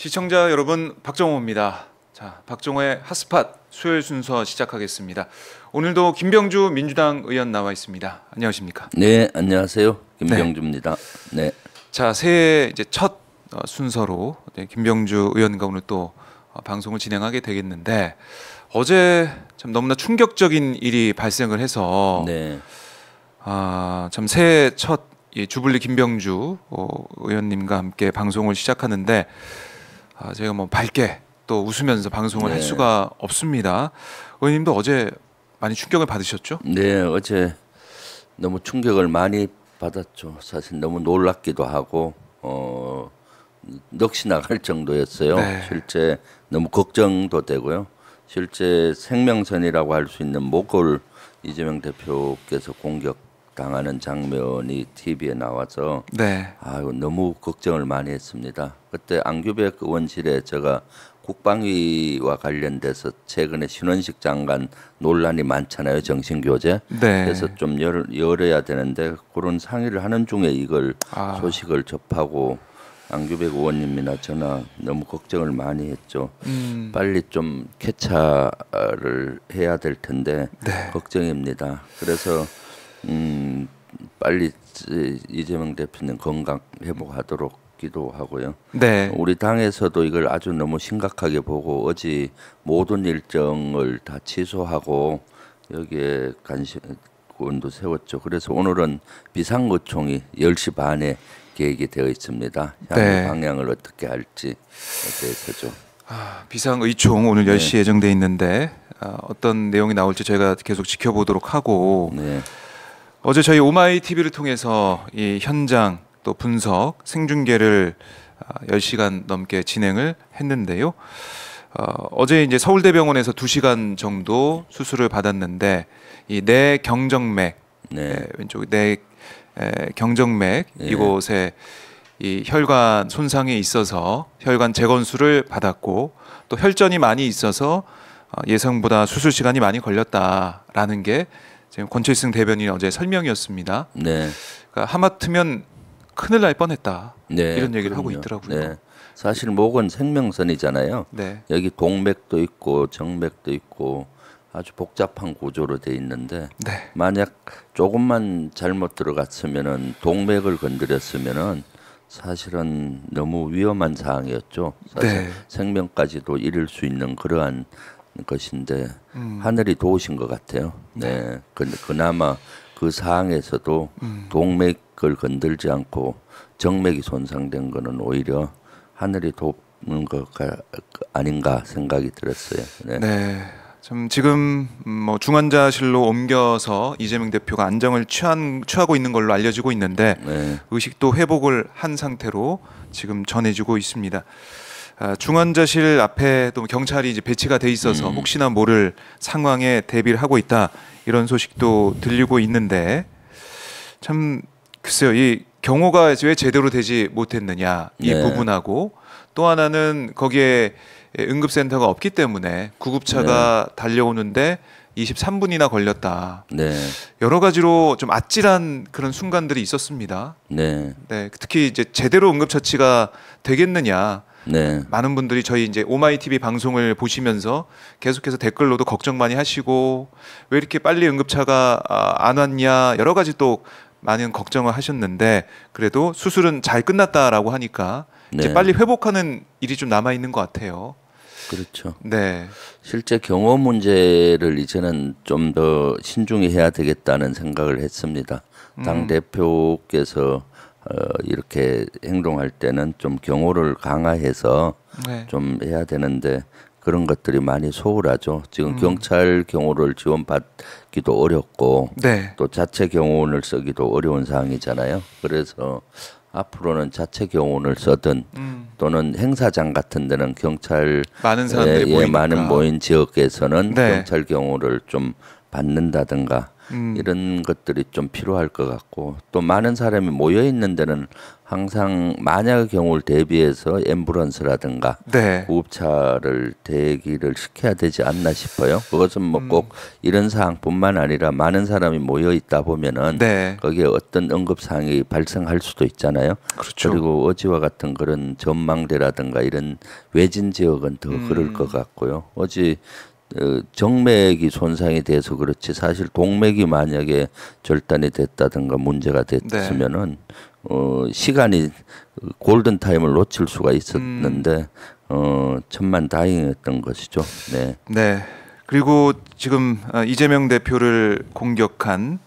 시청자 여러분 박정호입니다. 자, 박정호의 핫스팟 수요일 순서 시작하겠습니다. 오늘도 김병주 민주당 의원 나와 있습니다. 안녕하십니까? 네, 안녕하세요. 김병주입니다. 네. 네. 자, 새해 이제 첫 어, 순서로 김병주 의원과 오늘 또 어, 방송을 진행하게 되겠는데 어제 참 너무나 충격적인 일이 발생을 해서 네. 아, 참 새해 첫 주불리 김병주 어, 의원님과 함께 방송을 시작하는데 아, 제가 뭐 밝게 또 웃으면서 방송을 네. 할 수가 없습니다. 의원님도 어제 많이 충격을 받으셨죠? 네, 어제 너무 충격을 많이 받았죠. 사실 너무 놀랍기도 하고 어, 넋이 나갈 정도였어요. 네. 실제 너무 걱정도 되고요. 실제 생명선이라고 할 수 있는 목골 이재명 대표께서 공격 당하는 장면이 TV에 나와서 네. 아유 너무 걱정을 많이 했습니다. 그때 안규백 원실에 제가 국방위와 관련돼서 최근에 신원식 장관 논란이 많잖아요 정신교제. 네. 그래서 좀 열, 열어야 되는데 그런 상의를 하는 중에 이걸 아. 소식을 접하고 안규백 의원님이나 저나 너무 걱정을 많이 했죠. 음. 빨리 좀 쾌차를 해야 될 텐데 네. 걱정입니다. 그래서 음, 빨리 이재명 대표는 건강 회복하도록 기도하고요. 네. 우리 당에서도 이걸 아주 너무 심각하게 보고 어제 모든 일정을 다 취소하고 여기에 간식원도 세웠죠. 그래서 오늘은 비상거총이 10시 반에 계획이 되어 있습니다. 향후 네. 방향을 어떻게 할지 대해서죠. 아, 비상의총 오늘 10시 네. 예정돼 있는데 아, 어떤 내용이 나올지 저희가 계속 지켜보도록 하고 네. 어제 저희 오마이 TV를 통해서 이 현장 또 분석 생중계를 10시간 아, 넘게 진행을 했는데요. 어, 어제 이제 서울대병원에서 2시간 정도 수술을 받았는데 이 내 경정맥 네. 예, 왼쪽 내 에, 경정맥 네. 이곳에 이 혈관 손상이 있어서 혈관 재건수를 받았고 또 혈전이 많이 있어서 어, 예상보다 수술 시간이 많이 걸렸다라는 게 권철승 대변인 어제 설명이었습니다. 네. 그러니까 하마터면 큰일 날 뻔했다. 네, 이런 얘기를 그럼요. 하고 있더라고요. 네. 사실 목은 생명선이잖아요. 네. 여기 동맥도 있고 정맥도 있고 아주 복잡한 구조로 돼 있는데 네. 만약 조금만 잘못 들어갔으면은 동맥을 건드렸으면은 사실은 너무 위험한 상황이었죠. 사실 네. 생명까지도 잃을 수 있는 그러한 것인데 음. 하늘이 도우신 것 같아요. 네. 네. 근데 그나마 그 상황에서도 음. 동맥을 건들지 않고 정맥이 손상된 거는 오히려 하늘이 돕는 것 가, 그 아닌가 생각이 들었어요. 네. 네. 참 지금 뭐 중환자실로 옮겨서 이재명 대표가 안정을 취한 취하고 있는 걸로 알려지고 있는데 네. 의식도 회복을 한 상태로 지금 전해지고 있습니다. 아, 중환자실 앞에 또 경찰이 이제 배치가 돼 있어서 음. 혹시나 모를 상황에 대비를 하고 있다 이런 소식도 들리고 있는데 참 글쎄요 이 경호가 왜 제대로 되지 못했느냐 이 네. 부분하고 또 하나는 거기에 응급센터가 없기 때문에 구급차가 네. 달려오는데 23분이나 걸렸다. 네. 여러 가지로 좀 아찔한 그런 순간들이 있었습니다. 네. 네. 특히 이제 제대로 응급처치가 되겠느냐 네. 많은 분들이 저희 이제 오마이 TV 방송을 보시면서 계속해서 댓글로도 걱정 많이 하시고 왜 이렇게 빨리 응급차가 아, 안 왔냐 여러 가지 또 많은 걱정을 하셨는데 그래도 수술은 잘 끝났다라고 하니까 네. 이제 빨리 회복하는 일이 좀 남아 있는 것 같아요. 그렇죠. 네. 실제 경호 문제를 이제는 좀 더 신중히 해야 되겠다는 생각을 했습니다. 음. 당 대표께서 어, 이렇게 행동할 때는 좀 경호를 강화해서 네. 좀 해야 되는데 그런 것들이 많이 소홀하죠. 지금 음. 경찰 경호를 지원받기도 어렵고 네. 또 자체 경호원을 쓰기도 어려운 상황이잖아요. 그래서 앞으로는 자체 경호원을 쓰든 음. 또는 행사장 같은 데는 경찰 많은 사람들이 예, 예 많은 모인 지역에서는 네. 경찰 경호를 좀 받는다든가 음. 이런 것들이 좀 필요할 것 같고 또 많은 사람이 모여 있는 데는 항상 만약의 경우를 대비해서 앰뷸런스라든가 네. 구급차를 대기를 시켜야 되지 않나 싶어요. 그것은 뭐꼭 음. 이런 사항뿐만 아니라 많은 사람이 모여 있다 보면은 네. 거기에 어떤 응급 사항이 발생할 수도 있잖아요. 그렇죠. 그리고 어지와 같은 그런 전망대라든가 이런 외진 지역은 더 음. 그럴 것 같고요. 어지 어, 정맥이 손상이 돼서 그렇지 사실 동맥이 만약에 절단이 됐다든가 문제가 됐으면은 네. 어, 시간이 골든 타임을 놓칠 수가 있었는데 음. 어, 천만 다행이었던 것이죠. 네. 네. 그리고 지금 어, 이재명 대표를 공격한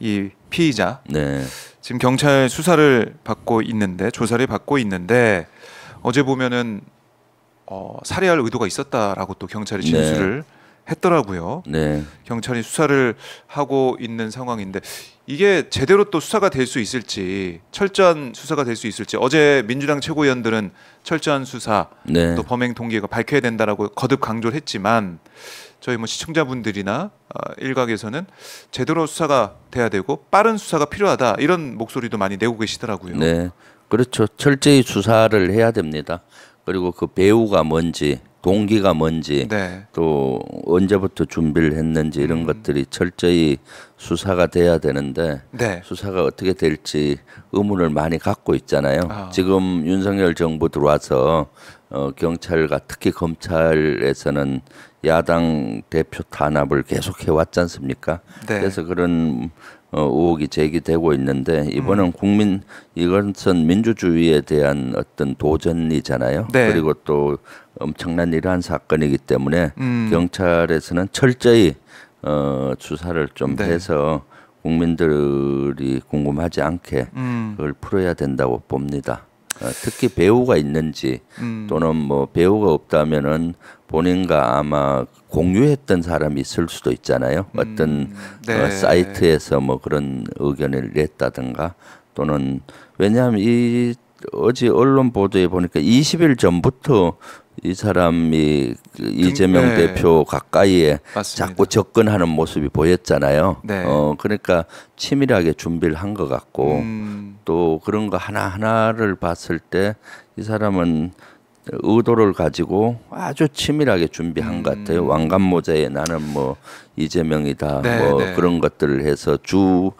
이 피의자 네. 지금 경찰 수사를 받고 있는데 조사를 받고 있는데 어제 보면은 어, 살해할 의도가 있었다라고 또 경찰이 진술을 네. 했더라고요. 네. 경찰이 수사를 하고 있는 상황인데 이게 제대로 또 수사가 될 수 있을지 철저한 수사가 될 수 있을지 어제 민주당 최고위원들은 철저한 수사 네. 또 범행 동기가 밝혀야 된다라고 거듭 강조를 했지만 저희 뭐 시청자분들이나 어, 일각에서는 제대로 수사가 돼야 되고 빠른 수사가 필요하다 이런 목소리도 많이 내고 계시더라고요. 네. 그렇죠. 철저히 수사를 해야 됩니다. 그리고 그 배우가 뭔지 동기가 뭔지 네. 또 언제부터 준비를 했는지 이런 음. 것들이 철저히 수사가 돼야 되는데 네. 수사가 어떻게 될지 의문을 많이 갖고 있잖아요. 아. 지금 윤석열 정부 들어와서 어, 경찰과 특히 검찰에서는 야당 대표 탄압을 계속 해왔지 않습니까? 네. 그래서 그런 어, 의혹이 제기되고 있는데 이번은 음. 국민 이것은 민주주의에 대한 어떤 도전이잖아요. 네. 그리고 또 엄청난 일한 사건이기 때문에 음. 경찰에서는 철저히 어, 수사를 좀 네. 해서 국민들이 궁금하지 않게 음. 그걸 풀어야 된다고 봅니다. 어, 특히 배우가 있는지 음. 또는 뭐 배우가 없다면은 본인과 아마 공유했던 사람이 있을 수도 있잖아요. 음, 어떤 네. 어, 사이트에서 뭐 그런 의견을 냈다든가 또는 왜냐하면 이 어제 언론 보도에 보니까 20일 전부터 이 사람이 그 이재명 네. 대표 가까이에 맞습니다. 자꾸 접근하는 모습이 보였잖아요. 네. 어 그러니까 치밀하게 준비를 한 것 같고 음. 또 그런 거 하나 하나를 봤을 때 이 사람은 의도를 가지고 아주 치밀하게 준비한 음. 것 같아요. 음. 왕관 모자에 나는 뭐 이재명이다 네, 뭐 네. 그런 것들을 해서 주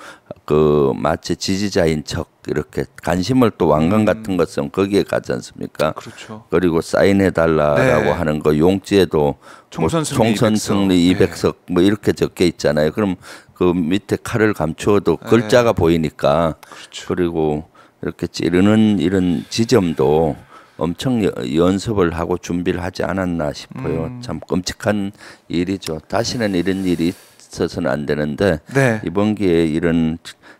그 마치 지지자인 척 이렇게 관심을 또 왕관 음. 같은 것은 거기에 가지 않습니까? 그렇죠. 그리고 사인해 달라라고 네. 하는 거 용지에도 총선 승리, 뭐 총선 승리 200석. 200석 뭐 이렇게 적혀 있잖아요. 그럼 그 밑에 칼을 감추어도 네. 글자가 보이니까 그렇죠. 그리고 이렇게 찌르는 이런 지점도 엄청 연습을 하고 준비를 하지 않았나 싶어요. 음. 참 끔찍한 일이죠. 다시는 이런 일이 있어서는 안 되는데 네. 이번 기회에 이런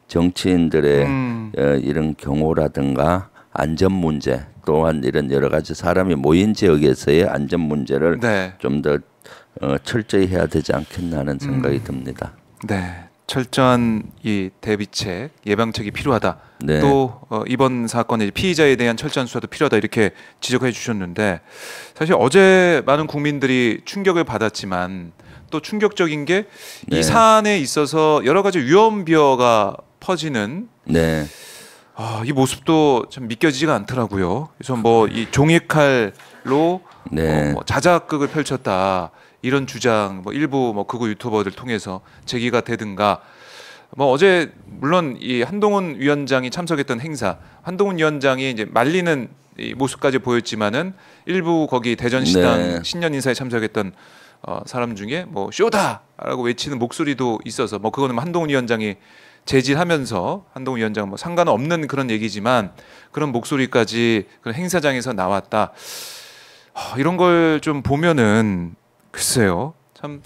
정치인들의 음. 어, 이런 경호라든가 안전 문제 또한 이런 여러 가지 사람이 모인 지역에서의 안전 문제를 네. 좀더 어, 철저히 해야 되지 않겠나 하는 생각이 음. 듭니다. 네, 철저한 이 대비책 예방책이 필요하다. 네. 또 어, 이번 사건의 피의자에 대한 철저한 수사도 필요하다 이렇게 지적해 주셨는데 사실 어제 많은 국민들이 충격을 받았지만 또 충격적인 게이 네. 사안에 있어서 여러 가지 위험비어가 퍼지는 네. 아, 이 모습도 참 믿겨지지가 않더라고요. 그래서 뭐 이 종이칼로 네. 어, 뭐 자작극을 펼쳤다 이런 주장 뭐 일부 뭐 극우 유튜버들 통해서 제기가 되든가 뭐 어제 물론 이 한동훈 위원장이 참석했던 행사 한동훈 위원장이 이제 말리는 이 모습까지 보였지만은 일부 거기 대전시당 네. 신년 인사에 참석했던 어, 사람 중에 뭐 쇼다라고 외치는 목소리도 있어서 뭐 그거는 뭐 한동훈 위원장이 제지하면서 한동훈 위원장 뭐상관 없는 그런 얘기지만 그런 목소리까지 그런 행사장에서 나왔다. 어, 이런 걸 좀 보면은 글쎄요. 참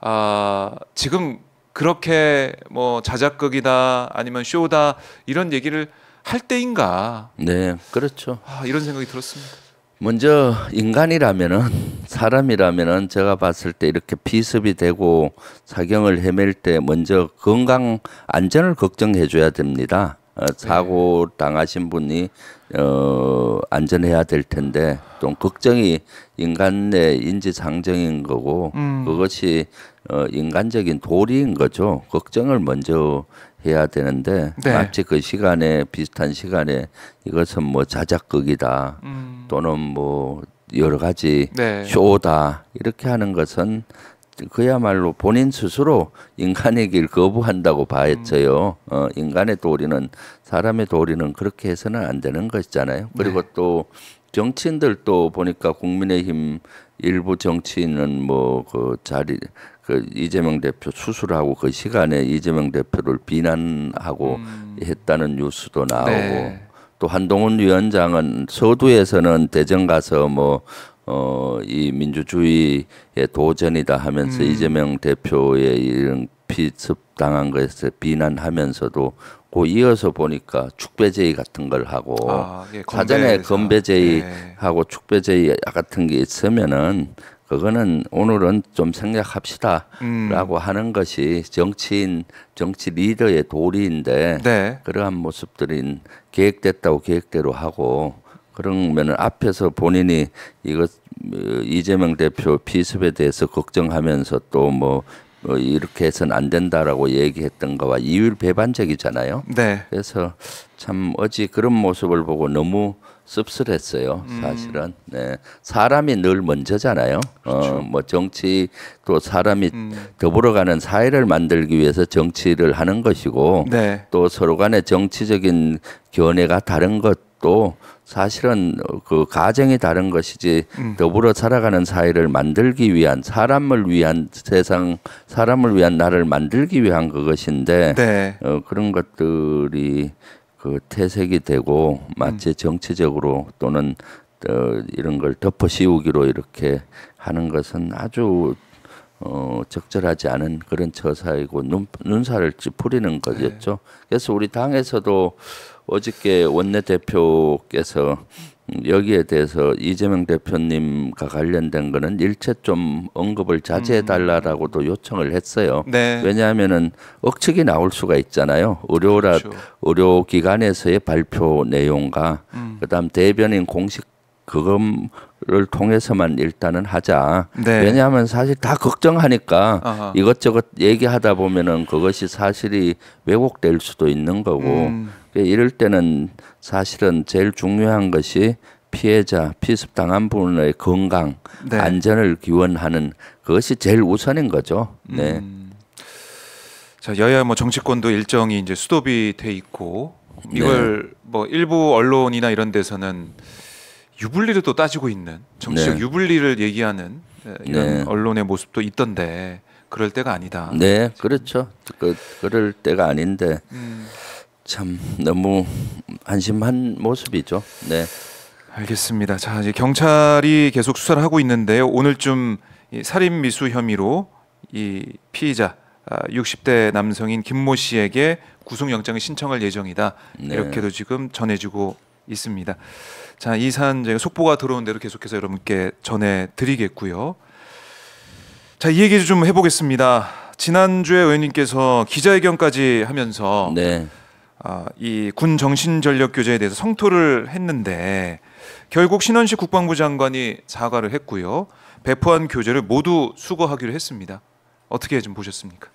아, 지금 그렇게 뭐 자작극이다 아니면 쇼다 이런 얘기를 할 때인가? 네, 그렇죠. 아, 이런 생각이 들었습니다. 먼저 인간이라면은 사람이라면은 제가 봤을 때 이렇게 비습이 되고 사경을 헤맬 때 먼저 건강 안전을 걱정해 줘야 됩니다. 어, 사고 네. 당하신 분이 어, 안전해야 될 텐데 좀 걱정이 인간의 인지상정인 거고 음. 그것이 어, 인간적인 도리인 거죠. 걱정을 먼저 해야 되는데 네. 마치 그 시간에 비슷한 시간에 이것은 뭐 자작극이다 음. 또는 뭐 여러 가지 네. 쇼다 이렇게 하는 것은 그야말로 본인 스스로 인간의 길 거부한다고 봐야죠요 어, 인간의 도리는 사람의 도리는 그렇게 해서는 안 되는 것이잖아요. 그리고 네. 또 정치인들도 보니까 국민의힘 일부 정치인은 뭐 그 자리 그 이재명 대표 수술하고 그 시간에 이재명 대표를 비난하고 음. 했다는 뉴스도 나오고 네. 또 한동훈 위원장은 서두에서는 대전 가서 뭐 어, 이 민주주의의 도전이다 하면서 음. 이재명 대표의 이런 피습당한 것에 비난하면서도 고 이어서 보니까 축배제의 같은 걸 하고 과 아, 예, 사전에 건배제의하고 예. 축배제의 같은 게 있으면은 그거는 오늘은 좀 생략합시다라고 음. 하는 것이 정치인 정치 리더의 도리인데 네. 그러한 모습들인 계획됐다고 계획대로 하고 그런면을 앞에서 본인이 이것 어, 이재명 대표 비습에 대해서 걱정하면서 또뭐 뭐 어, 이렇게 해서는 안 된다라고 얘기했던 거와 이율 배반적이잖아요. 네. 그래서 참 어찌 그런 모습을 보고 너무 씁쓸했어요. 음. 사실은 음. 네. 사람이 늘 먼저잖아요. 어, 그렇죠. 어뭐 정치 또 사람이 음. 더불어가는 사회를 만들기 위해서 정치를 하는 것이고 네. 또 서로 간의 정치적인 견해가 다른 것도 사실은 그 가정이 다른 것이지 음. 더불어 살아가는 사회를 만들기 위한 사람을 위한 세상 사람을 위한 나를 만들기 위한 그것인데 네. 어, 그런 것들이 그 퇴색이 되고 마치 음. 정치적으로 또는 어, 이런 걸 덮어씌우기로 이렇게 하는 것은 아주 어, 적절하지 않은 그런 처사이고 눈, 눈살을 찌푸리는 것이었죠. 네. 그래서 우리 당에서도 어저께 원내대표께서 음, 여기에 대해서 이재명 대표님과 관련된 거는 일체 좀 언급을 자제해 달라라고도 음. 요청을 했어요. 네. 왜냐하면은 억측이 나올 수가 있잖아요. 의료라 그렇죠. 의료기관에서의 발표 내용과 음. 그다음 대변인 공식 그거를 통해서만 일단은 하자. 네. 왜냐하면 사실 다 걱정하니까 아하. 이것저것 얘기하다 보면은 그것이 사실이 왜곡될 수도 있는 거고 음. 그러니까 이럴 때는 사실은 제일 중요한 것이 피해자 피습당한 분의 건강 네. 안전을 기원하는 그것이 제일 우선인 거죠. 음. 네. 음. 자 여야 뭐 정치권도 일정이 이제 수도비 돼 있고 네. 이걸 네. 뭐 일부 언론이나 이런 데서는 유불리를 또 따지고 있는 정치적 네. 유불리를 얘기하는 이런 네. 언론의 모습도 있던데 그럴 때가 아니다. 네, 그렇죠. 그, 그럴 때가 아닌데 음. 참 너무 한심한 모습이죠. 네. 알겠습니다. 자, 이제 경찰이 계속 수사를 하고 있는데 오늘 좀 살인 미수 혐의로 이 피의자 60대 아, 남성인 김모 씨에게 구속영장을 신청할 예정이다. 네. 이렇게도 지금 전해지고 있습니다. 자, 이산 제가 속보가 들어온 대로 계속해서 여러분께 전해 드리겠고요. 자, 이 얘기 좀 해보겠습니다. 지난주에 의원님께서 기자회견까지 하면서 네. 아, 이군 정신전력 교재에 대해서 성토를 했는데 결국 신원식 국방부 장관이 사과를 했고요. 배포한 교재를 모두 수거하기로 했습니다. 어떻게 좀 보셨습니까?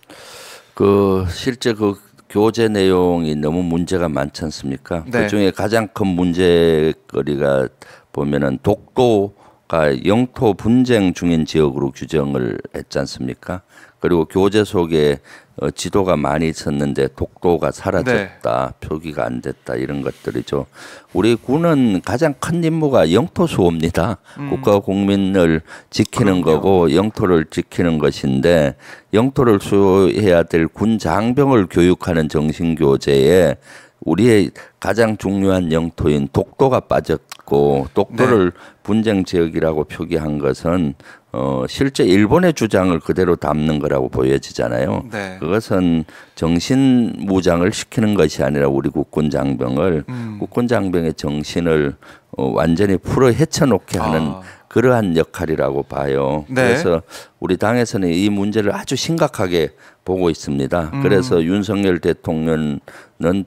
그 실제 그 교재 내용이 너무 문제가 많지 않습니까? 네. 그중에 가장 큰 문제거리가 보면은 독도가 영토 분쟁 중인 지역으로 규정을 했지 않습니까? 그리고 교재 속에 어, 지도가 많이 있었는데 독도가 사라졌다, 네. 표기가 안 됐다 이런 것들이죠. 우리 군은 가장 큰 임무가 영토 수호입니다. 음. 국가 국민을 지키는 그럼요. 거고 영토를 지키는 것인데 영토를 수호해야 될 군 장병을 교육하는 정신 교재에 우리의 가장 중요한 영토인 독도가 빠졌고 독도를 네. 분쟁 지역이라고 표기한 것은 어, 실제 일본의 주장을 그대로 담는 거라고 보여지잖아요. 네. 그것은 정신 무장을 시키는 것이 아니라 우리 국군 장병을 음. 국군 장병의 정신을 어, 완전히 풀어 헤쳐놓게 하는 아. 그러한 역할이라고 봐요. 네. 그래서 우리 당에서는 이 문제를 아주 심각하게 보고 있습니다. 음. 그래서 윤석열 대통령은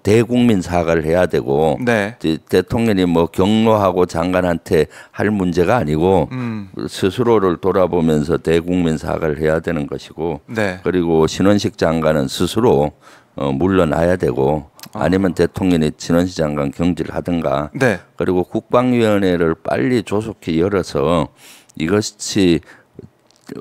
대국민 사과를 해야 되고 네. 대통령이 뭐 경로하고 장관한테 할 문제가 아니고 음. 스스로를 돌아보면서 대국민 사과를 해야 되는 것이고 네. 그리고 신원식 장관은 스스로 어, 물러나야 되고 아. 아니면 대통령이 진원시 장관 경질을 하든가 네. 그리고 국방위원회를 빨리 조속히 열어서 이것이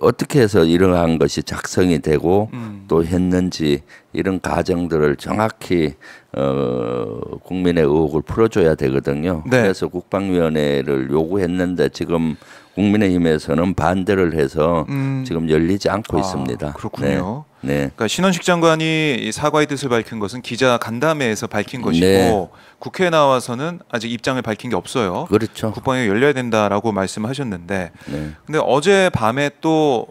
어떻게 해서 이러한 것이 작성이 되고 음. 또 했는지 이런 과정들을 정확히 어, 국민의 의혹을 풀어줘야 되거든요. 네. 그래서 국방위원회를 요구했는데 지금 국민의힘에서는 반대를 해서 음. 지금 열리지 않고 아, 있습니다. 그렇군요. 네. 네. 그러니까 신원식 장관이 사과의 뜻을 밝힌 것은 기자 간담회에서 밝힌 것이고 네. 국회에 나와서는 아직 입장을 밝힌 게 없어요. 그렇죠. 국방위가 열려야 된다라고 말씀하셨는데, 네. 근데 어제 밤에 또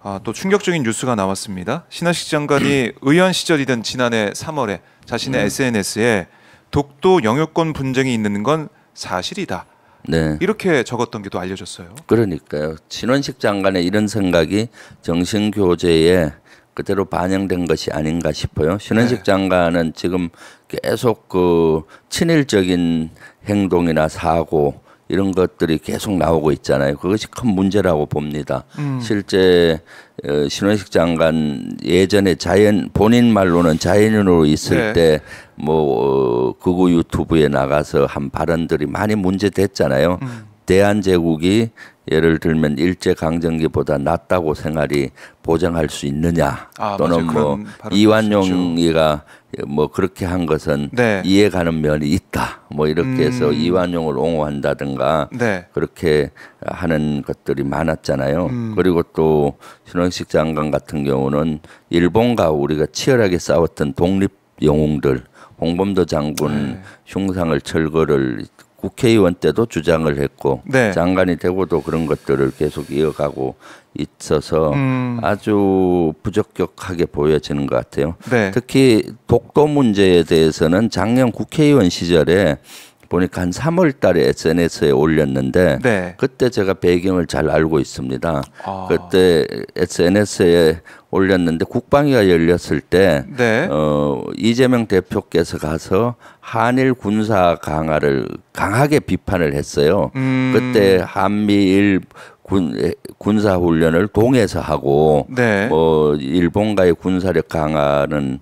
아, 또 충격적인 뉴스가 나왔습니다. 신원식 장관이 의원 시절이던 지난해 3월에 자신의 음. 네. SNS에 독도 영유권 분쟁이 있는 건 사실이다. 네. 이렇게 적었던 게 또 알려졌어요. 그러니까요. 신원식 장관의 이런 생각이 정신교재에 그대로 반영된 것이 아닌가 싶어요. 신원식 네. 장관은 지금 계속 그 친일적인 행동이나 사고 이런 것들이 계속 나오고 있잖아요. 그것이 큰 문제라고 봅니다. 음. 실제 어, 신원식 장관 예전에 자연 본인 말로는 자연인으로 있을 네. 때뭐 그우 어, 유튜브에 나가서 한 발언들이 많이 문제됐잖아요. 음. 대한제국이 예를 들면 일제 강점기보다 낫다고 생활이 보장할 수 있느냐 아, 또는 맞아요. 뭐 이완용이가 뭐 그렇게 한 것은 네. 이해가는 면이 있다 뭐 이렇게 해서 음. 이완용을 옹호한다든가 네. 그렇게 하는 것들이 많았잖아요 음. 그리고 또 신원식 장관 같은 경우는 일본과 우리가 치열하게 싸웠던 독립 영웅들 홍범도 장군 네. 흉상을 철거를 국회의원 때도 주장을 했고 네. 장관이 되고도 그런 것들을 계속 이어가고 있어서 음. 아주 부적격하게 보여지는 것 같아요. 네. 특히 독도 문제에 대해서는 작년 국회의원 시절에 보니까 한 3월 달에 SNS에 올렸는데 네. 그때 제가 배경을 잘 알고 있습니다. 아. 그때 SNS에 올렸는데 국방위가 열렸을 때 네. 어, 이재명 대표께서 가서 한일 군사 강화를 강하게 비판을 했어요. 음. 그때 한미일 군 군사 훈련을 동해서 하고 네. 어, 일본과의 군사력 강화는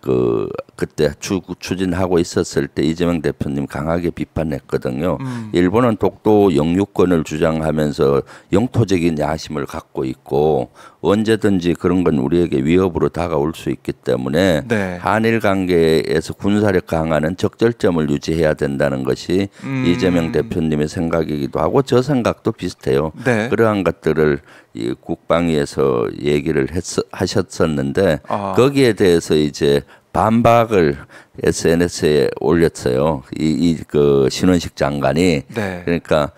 그 그때 추, 추진하고 있었을 때 이재명 대표님 강하게 비판했거든요. 음. 일본은 독도 영유권을 주장하면서 영토적인 야심을 갖고 있고 언제든지 그런 건 우리에게 위협으로 다가올 수 있기 때문에 네. 한일 관계에서 군사력 강화는 적절점을 유지해야 된다는 것이 음. 이재명 대표님의 생각이기도 하고 저 생각도 비슷해요. 네. 그러한 것들을 이 국방위에서 얘기를 했, 하셨었는데 아. 거기에 대해서 이제 반박을 SNS에 올렸어요. 이, 이그 신원식 장관이 네. 그러니까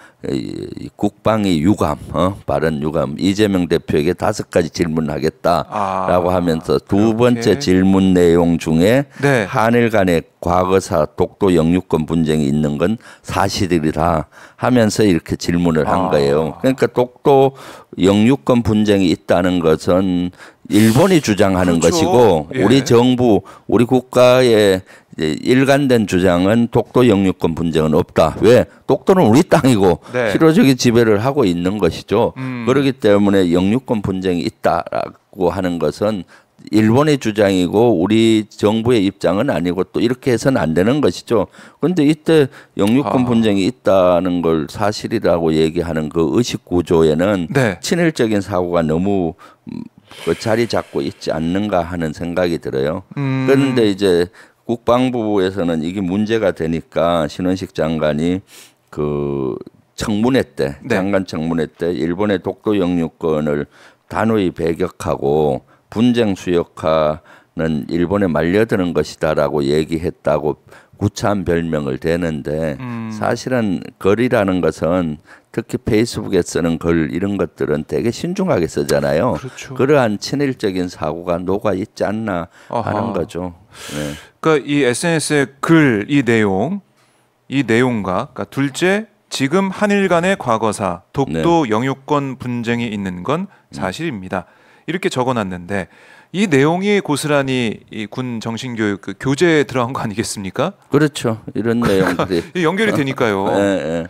국방의 유감, 어? 바른 유감 이재명 대표에게 다섯 가지 질문하겠다라고 아, 하면서 두 그렇게. 번째 질문 내용 중에 네. 한일 간의 과거사 독도 영유권 분쟁이 있는 건 사실이라 하면서 이렇게 질문을 한 아. 거예요. 그러니까 독도 영유권 분쟁이 있다는 것은 일본이 주장하는 그렇죠. 것이고 예. 우리 정부, 우리 국가의 이제 일관된 주장은 독도 영유권 분쟁은 없다. 왜? 독도는 우리 땅이고 네. 실효적인 지배를 하고 있는 것이죠. 음. 그렇기 때문에 영유권 분쟁이 있다라고 하는 것은 일본의 주장이고 우리 정부의 입장은 아니고 또 이렇게 해서는 안 되는 것이죠. 그런데 이때 영유권 아. 분쟁이 있다는 걸 사실이라고 얘기하는 그 의식 구조에는 네. 친일적인 사고가 너무 음, 그 자리 잡고 있지 않는가 하는 생각이 들어요. 음. 그런데 이제 국방부에서는 이게 문제가 되니까 신원식 장관이 그 청문회 때 네. 장관 청문회 때 일본의 독도 영유권을 단호히 배격하고 분쟁 수역화는 일본에 말려드는 것이다라고 얘기했다고 구차한 별명을 대는데 음. 사실은 글이라는 것은 특히 페이스북에 쓰는 글 이런 것들은 되게 신중하게 쓰잖아요. 그렇죠. 그러한 친일적인 사고가 녹아 있지 않나 하는 거죠. 네. 그러니까 이 SNS의 글, 이 내용, 이 내용과 그러니까 둘째 지금 한일 간의 과거사, 독도 네. 영유권 분쟁이 있는 건 음. 사실입니다. 이렇게 적어놨는데 이 내용이 고스란히 이군 정신교육 그 교재에 들어간 거 아니겠습니까? 그렇죠. 이런 그러니까 내용들이 연결이 되니까요. 네, 네.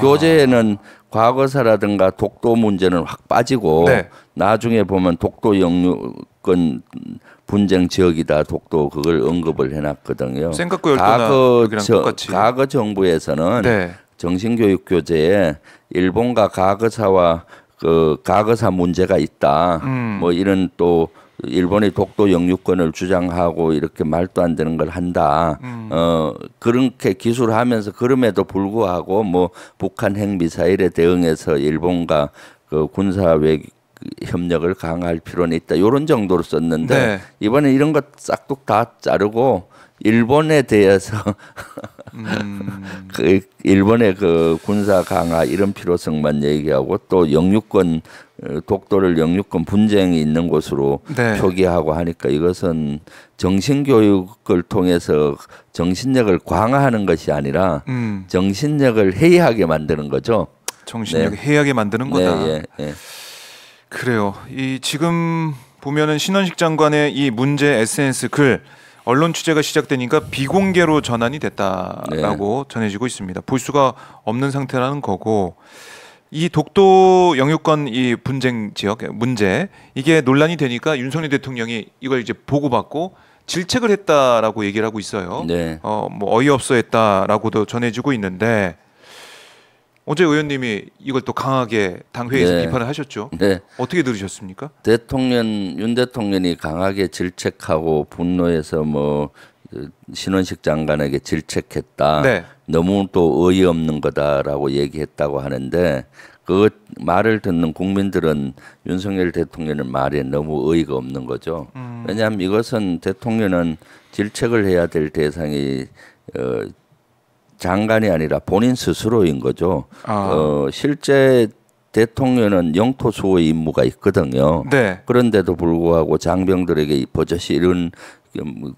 교재에는 과거사라든가 독도 문제는 확 빠지고 네. 나중에 보면 독도 영유권 분쟁 지역이다 독도 그걸 언급을 해놨거든요. 생각고 과거 저, 과거 정부에서는 네. 정신교육 교재에 일본과 과거사와 그 과거사 문제가 있다. 음. 뭐 이런 또 일본이 독도 영유권을 주장하고 이렇게 말도 안 되는 걸 한다. 음. 어 그렇게 기술하면서 그럼에도 불구하고 뭐 북한 핵 미사일에 대응해서 일본과 그 군사 외 협력을 강화할 필요는 있다. 이런 정도로 썼는데 네. 이번에 이런 것 싹둑 다 자르고 일본에 대해서 음. 그 일본의 그 군사 강화 이런 필요성만 얘기하고 또 영유권 어, 독도를 영유권 분쟁이 있는 곳으로 네. 표기하고 하니까 이것은 정신 교육을 통해서 정신력을 강화하는 것이 아니라 음. 정신력을 해이하게 만드는 거죠. 정신력을 네. 해이하게 만드는 거다. 네, 예, 예. 그래요. 이 지금 보면은 신원식 장관의 이 문제 SNS 글 언론 취재가 시작되니까 비공개로 전환이 됐다라고 네. 전해지고 있습니다. 볼 수가 없는 상태라는 거고 이 독도 영유권 이 분쟁 지역 문제 이게 논란이 되니까 윤석열 대통령이 이걸 이제 보고받고 질책을 했다라고 얘기를 하고 있어요. 네. 어뭐 어이없어 했다라고도 전해지고 있는데 어제 의원님이 이걸 또 강하게 당회에서 네. 비판을 하셨죠. 네. 어떻게 들으셨습니까? 대통령 윤 대통령이 강하게 질책하고 분노해서 뭐 그 신원식 장관에게 질책했다. 네. 너무 또 어이없는 거다라고 얘기했다고 하는데 그 말을 듣는 국민들은 윤석열 대통령의 말에 너무 어이가 없는 거죠. 음. 왜냐하면 이것은 대통령은 질책을 해야 될 대상이 어, 장관이 아니라 본인 스스로인 거죠. 아. 어, 실제 대통령은 영토 수호의 임무가 있거든요. 네. 그런데도 불구하고 장병들에게 버젓이 이런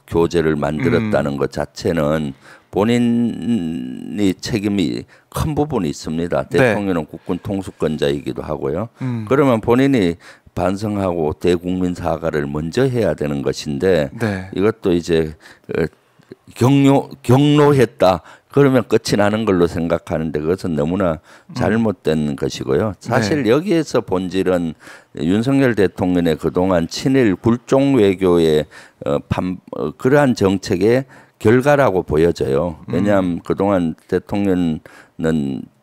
교재를 만들었다는 음. 것 자체는 본인이 책임이 큰 부분이 있습니다. 네. 대통령은 네. 국군 통수권자이기도 하고요. 음. 그러면 본인이 반성하고 대국민 사과를 먼저 해야 되는 것인데 네. 이것도 이제 어, 경로 경로했다 그러면 끝이 나는 걸로 생각하는데 그것은 너무나 잘못된 음. 것이고요. 사실 네. 여기에서 본질은 윤석열 대통령의 그동안 친일 굴종 외교의 어, 반, 어, 그러한 정책의 결과라고 보여져요. 왜냐하면 음. 그동안 대통령은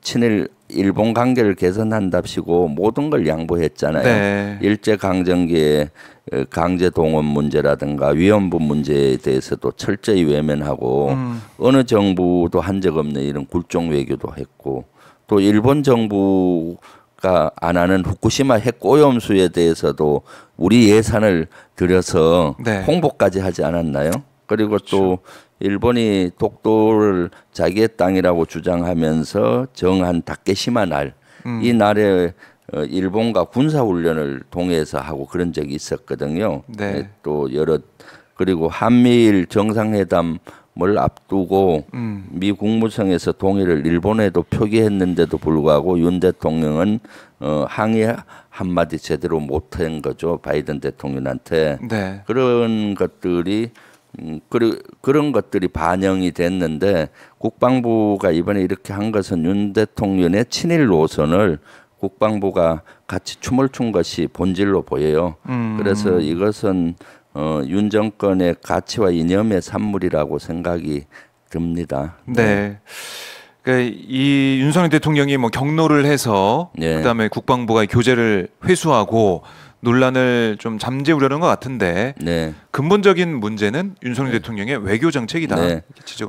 친일 일본 관계를 개선한답시고 모든 걸 양보했잖아요. 네. 일제 강점기에 어, 강제 동원 문제라든가 위안부 문제에 대해서도 철저히 외면하고 음. 어느 정부도 한 적 없는 이런 굴종 외교도 했고 또 일본 정부가 안 하는 후쿠시마 핵 오염수에 대해서도 우리 예산을 들여서 네. 홍보까지 하지 않았나요? 그리고 그렇죠. 또 일본이 독도를 자기의 땅이라고 주장하면서 정한 다케시마 날, 음. 이 날에 어, 일본과 군사훈련을 동해서 하고 그런 적이 있었거든요. 네. 네 또 여러, 그리고 한미일 정상회담 을 앞두고 음. 미 국무청에서 동의를 일본에도 표기했는데도 불구하고 윤 대통령은 어, 항의 한마디 제대로 못한 거죠 바이든 대통령한테 네. 그런 것들이 음, 그, 런 것들이 반영이 됐는데 국방부가 이번에 이렇게 한 것은 윤 대통령의 친일 노선을 국방부가 같이 춤을 춘 것이 본질로 보여요. 음. 그래서 이것은 어, 윤 정권의 가치와 이념의 산물이라고 생각이 듭니다. 네. 네. 그 이 윤석열 대통령이 뭐 경로를 해서 네. 그다음에 국방부가 교재를 회수하고 논란을 좀 잠재우려는 것 같은데 네. 근본적인 문제는 윤석열 네. 대통령의 외교 정책이다. 네.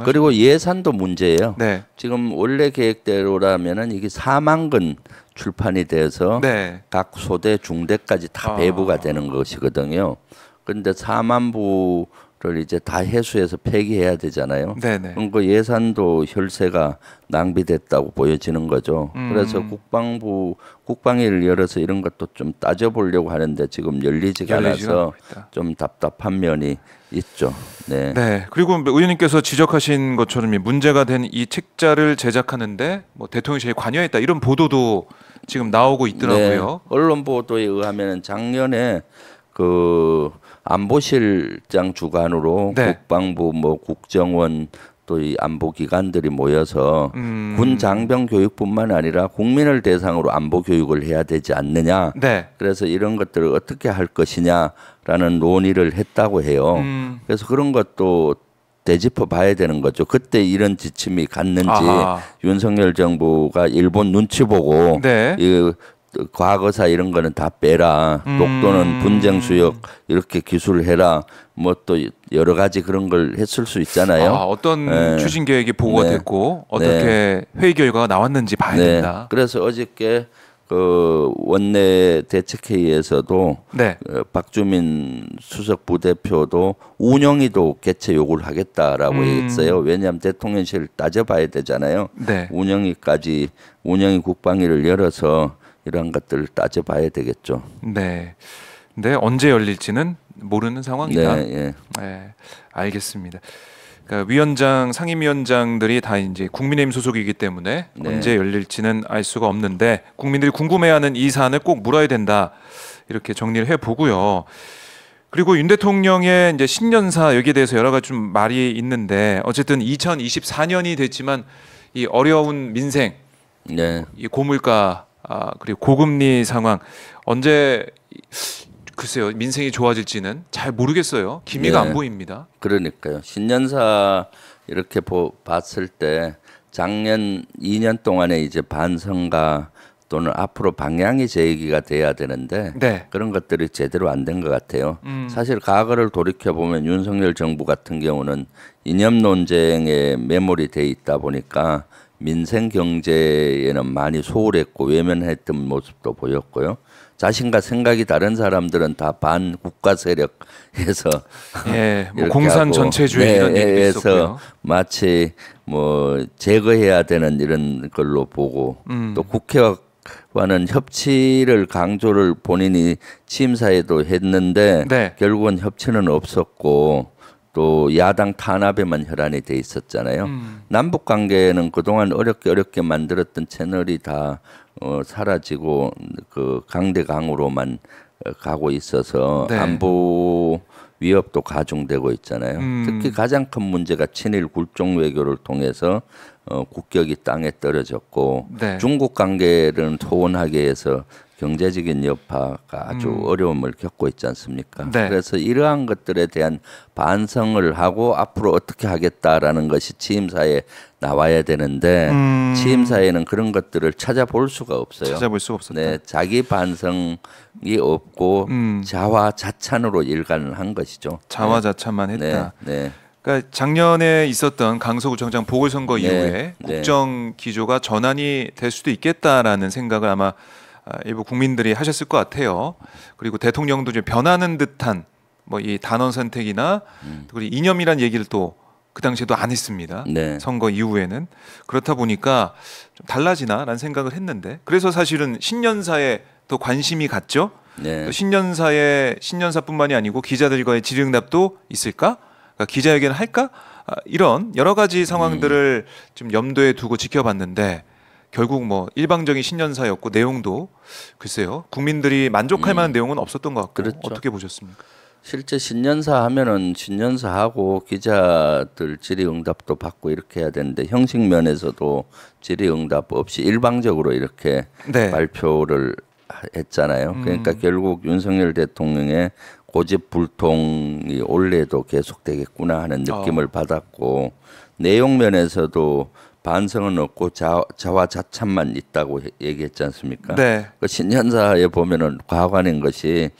그리고 예산도 문제예요. 네. 지금 원래 계획대로라면은 이게 사만근 출판이 돼서 네. 각 소대 중대까지 다 아. 배부가 아. 되는 것이거든요. 그런데 사만부 를 이제 다 해수해서 폐기해야 되잖아요. 그럼 그 예산도 혈세가 낭비됐다고 보여지는 거죠. 음. 그래서 국방부 국방위를 열어서 이런 것도 좀 따져보려고 하는데 지금 열리지가, 열리지 않아서 있다. 좀 답답한 면이 있죠. 네. 네. 그리고 뭐 의원님께서 지적하신 것처럼 문제가 된 이 책자를 제작하는데 뭐 대통령실이 관여했다 이런 보도도 지금 나오고 있더라고요. 네. 언론 보도에 의하면 작년에 그 안보실장 주관으로 네. 국방부 뭐 국정원 또 이 안보 기관들이 모여서 음... 군 장병 교육뿐만 아니라 국민을 대상으로 안보 교육을 해야 되지 않느냐. 네. 그래서 이런 것들을 어떻게 할 것이냐라는 논의를 했다고 해요. 음... 그래서 그런 것도 되짚어 봐야 되는 거죠. 그때 이런 지침이 갔는지 아하. 윤석열 정부가 일본 눈치 보고 네. 이 과거사 이런 거는 다 빼라. 음. 독도는 분쟁 수역 이렇게 기술을 해라. 뭐 또 여러 가지 그런 걸 했을 수 있잖아요. 아, 어떤 네. 추진 계획이 보고가 네. 됐고 네. 어떻게 네. 회의 결과가 나왔는지 봐야 네. 된다. 그래서 어저께 그 원내 대책회의에서도 네. 어, 박주민 수석 부대표도 운영위도 개최 요구를 하겠다라고 음. 얘기했어요. 왜냐하면 대통령실 따져봐야 되잖아요. 네. 운영위까지 운영위 국방위를 열어서 이러한 것들을 따져봐야 되겠죠. 네. 근데 언제 열릴지는 모르는 상황이다. 네, 예. 네 알겠습니다. 그러니까 위원장, 상임위원장들이 다 이제 국민의힘 소속이기 때문에 네. 언제 열릴지는 알 수가 없는데 국민들이 궁금해하는 이 사안을 꼭 물어야 된다 이렇게 정리를 해 보고요. 그리고 윤 대통령의 이제 신년사 여기에 대해서 여러 가지 좀 말이 있는데 어쨌든 2024년이 됐지만 이 어려운 민생, 네. 이 고물가 아, 그리고 고금리 상황 언제 글쎄요 민생이 좋아질지는 잘 모르겠어요. 기미가 예, 안 네. 보입니다. 그러니까요. 신년사 이렇게 보, 봤을 때 작년 2년 동안에 이제 반성과 또는 앞으로 방향이 제기가 돼야 되는데 네. 그런 것들이 제대로 안 된 것 같아요. 음. 사실 과거를 돌이켜 보면 윤석열 정부 같은 경우는 이념 논쟁에 매몰이 돼 있다 보니까 민생 경제에는 많이 소홀했고 외면했던 모습도 보였고요. 자신과 생각이 다른 사람들은 다 반 국가 세력에서 예, 뭐 공산 전체주의 네, 이런 얘기도 네, 있었고요. 마치 뭐 제거해야 되는 이런 걸로 보고 음. 또 국회와는 협치를 강조를 본인이 취임사에도 했는데 네. 결국은 협치는 없었고 또 야당 탄압에만 혈안이 돼 있었잖아요. 음. 남북 관계는 그동안 어렵게 어렵게 만들었던 채널이 다 어, 사라지고 그 강대강으로만 어, 가고 있어서 네. 안보 위협도 가중되고 있잖아요. 음. 특히 가장 큰 문제가 친일 굴종 외교를 통해서 어, 국격이 땅에 떨어졌고 네. 중국 관계를 소원하게 해서 경제적인 여파가 아주 음. 어려움을 겪고 있지 않습니까? 네. 그래서 이러한 것들에 대한 반성을 하고 앞으로 어떻게 하겠다라는 것이 취임사에 나와야 되는데 음. 취임사에는 그런 것들을 찾아볼 수가 없어요. 찾아볼 수 없었다. 네, 자기 반성이 없고 음. 자화자찬으로 일관을 한 것이죠. 자화자찬만 네. 했다. 네. 네. 그러니까 작년에 있었던 강서구청장 보궐선거 네, 이후에 네. 국정 기조가 전환이 될 수도 있겠다라는 생각을 아마 아, 일부 국민들이 하셨을 것 같아요. 그리고 대통령도 좀 변하는 듯한 뭐 이 단원 선택이나 음. 그리고 이념이란 얘기를 또 그 당시에도 안 했습니다. 네. 선거 이후에는 그렇다 보니까 좀 달라지나라는 생각을 했는데 그래서 사실은 신년사에 더 관심이 갔죠. 네. 또 신년사에 신년사뿐만이 아니고 기자들과의 질의응답도 있을까? 그러니까 기자회견 할까? 아, 이런 여러 가지 상황들을 음. 좀 염두에 두고 지켜봤는데 결국 뭐 일방적인 신년사였고 내용도 글쎄요 국민들이 만족할 음. 만한 내용은 없었던 것 같고 그렇죠. 어떻게 보셨습니까? 실제 신년사 하면은 신년사하고 기자들 질의응답도 받고 이렇게 해야 되는데 형식 면에서도 질의응답 없이 일방적으로 이렇게 네. 발표를 했잖아요. 그러니까 음. 그러니까 결국 윤석열 대통령의 고집불통이 올해도 계속되겠구나 하는 어. 느낌을 어. 받았고 내용 면에서도 반성은 없고 자, 자와 자찬만 있다고 얘기했지 않습니까? 네. 그 신년사에 보면은 과관인 것이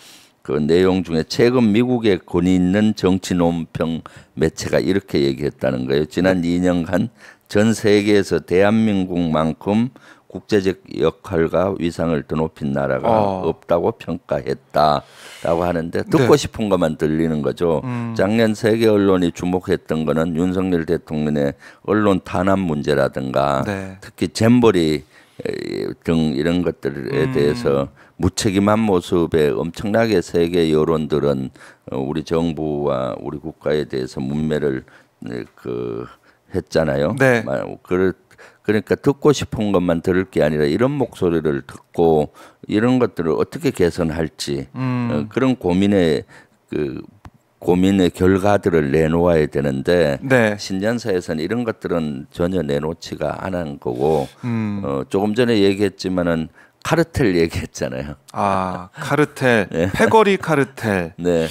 그 내용 중에 최근 미국의 권위 있는 정치 논평 매체가 이렇게 얘기했다는 거예요. 지난 2년간 전 세계에서 대한민국만큼 국제적 역할과 위상을 더 높인 나라가 어. 없다고 평가했다. 라고 하는데 네. 듣고 네. 싶은 것만 들리는 거죠. 음. 작년 세계 언론이 주목했던 거는 윤석열 대통령의 언론 탄압 문제라든가 네. 특히 잼버리 등 이런 것들에 음. 대해서 무책임한 모습에 엄청나게 세계 여론들은 어, 우리 정부와 우리 국가에 대해서 문매를 네, 그 했잖아요. 네. 그럴 그러니까 듣고 싶은 것만 들을 게 아니라 이런 목소리를 듣고 이런 것들을 어떻게 개선할지 음. 어, 그런 고민의 그 고민의 결과들을 내놓아야 되는데 네. 신년사에서는 이런 것들은 전혀 내놓지가 않은 거고 음. 어, 조금 전에 얘기했지만은 카르텔 얘기했잖아요. 아 카르텔, 네. 패거리 카르텔, 네.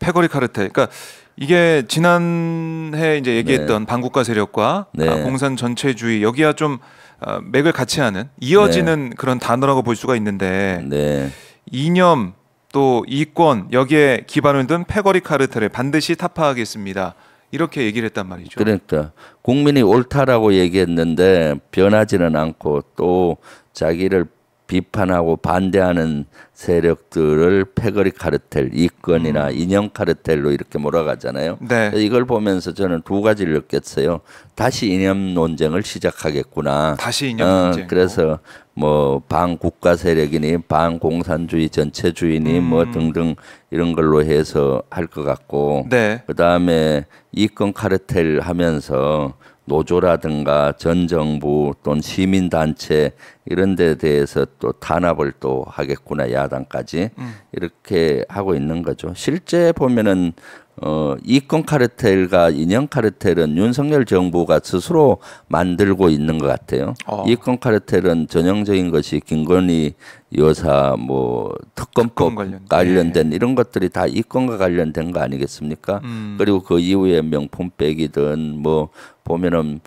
패거리 카르텔. 그러니까 이게 지난해 이제 얘기했던 네. 반국가 세력과 네. 아, 공산 전체주의 여기와 좀 아, 맥을 같이 하는 이어지는 네. 그런 단어라고 볼 수가 있는데 이념 또 이권 여기에 기반을 둔 패거리 카르텔을 반드시 타파하겠습니다. 이렇게 얘기를 했단 말이죠. 그러니까 국민이 옳다라고 얘기했는데 변하지는 않고 또 자기를 비판하고 반대하는 세력들을 패거리 카르텔, 이권이나 음. 인형 카르텔로 이렇게 몰아가잖아요. 네. 이걸 보면서 저는 두 가지를 느꼈어요. 다시 이념 논쟁을 시작하겠구나. 다시 이념 어, 논쟁. 그래서 뭐 반국가 세력이니 반공산주의 전체주의니 뭐 음. 뭐 등등 이런 걸로 해서 할 것 같고 네. 그다음에 이권 카르텔 하면서 노조라든가 전 정부 또는 시민 단체 이런 데 대해서 또 탄압을 또 하겠구나 야당까지 음. 이렇게 하고 있는 거죠. 실제 보면은 어, 이권 카르텔과 인형 카르텔은 윤석열 정부가 스스로 만들고 있는 것 같아요. 어. 이권 카르텔은 전형적인 것이 김건희 여사 뭐 특검법 관련된. 관련된, 이런 것들이 다 이권과 관련된 거 아니겠습니까? 음. 그리고 그 이후에 명품 빼이든뭐 보면은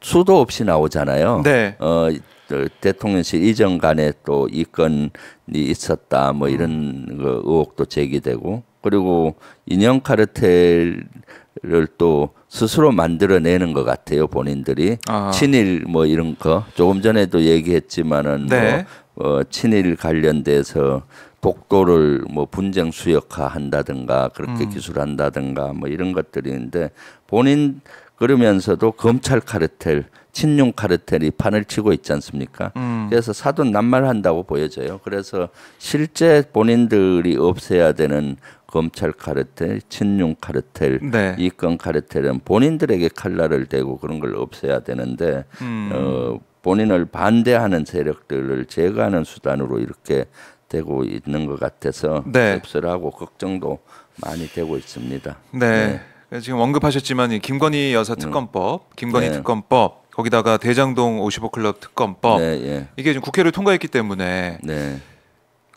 수도 없이 나오잖아요. 네. 어, 대통령실 이전 간에 또이권이 있었다 뭐 이런 음. 그 의혹도 제기되고 그리고 인형 카르텔을 또 스스로 만들어내는 것 같아요 본인들이 아. 친일 뭐 이런 거 조금 전에도 얘기했지만은 뭐, 네. 뭐 어, 친일 관련돼서 독도를 뭐 분쟁 수역화 한다든가 그렇게 음. 기술한다든가 뭐 이런 것들인데 본인 그러면서도 검찰 카르텔 친용 카르텔이 판을 치고 있지 않습니까? 음. 그래서 사돈 난말한다고 보여져요. 그래서 실제 본인들이 없애야 되는 검찰 카르텔, 친윤 카르텔, 네. 이권 카르텔은 본인들에게 칼날을 대고 그런 걸 없애야 되는데 음. 어, 본인을 반대하는 세력들을 제거하는 수단으로 이렇게 되고 있는 것 같아서 네. 씁쓸하고 걱정도 많이 되고 있습니다. 네. 네. 그 지금 언급하셨지만 김건희 여사 음. 특검법, 김건희 네. 특검법 거기다가 대장동 55클럽 특검법 네, 예. 이게 지금 국회를 통과했기 때문에 네.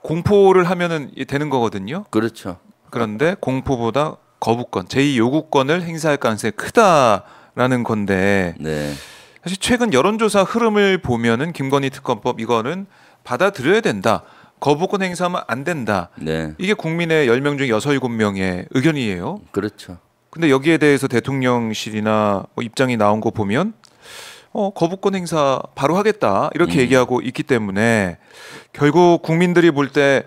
공포를 하면은 되는 거거든요. 그렇죠. 그런데 공포보다 거부권, 제2 요구권을 행사할 가능성이 크다라는 건데 네. 사실 최근 여론조사 흐름을 보면은 김건희 특검법 이거는 받아들여야 된다. 거부권 행사하면 안 된다. 네. 이게 국민의 1 0명중 6, 섯 명의 의견이에요. 그렇죠. 근데 여기에 대해서 대통령실이나 뭐 입장이 나온 거 보면 어, 거부권 행사 바로 하겠다. 이렇게 음. 얘기하고 있기 때문에 결국 국민들이 볼 때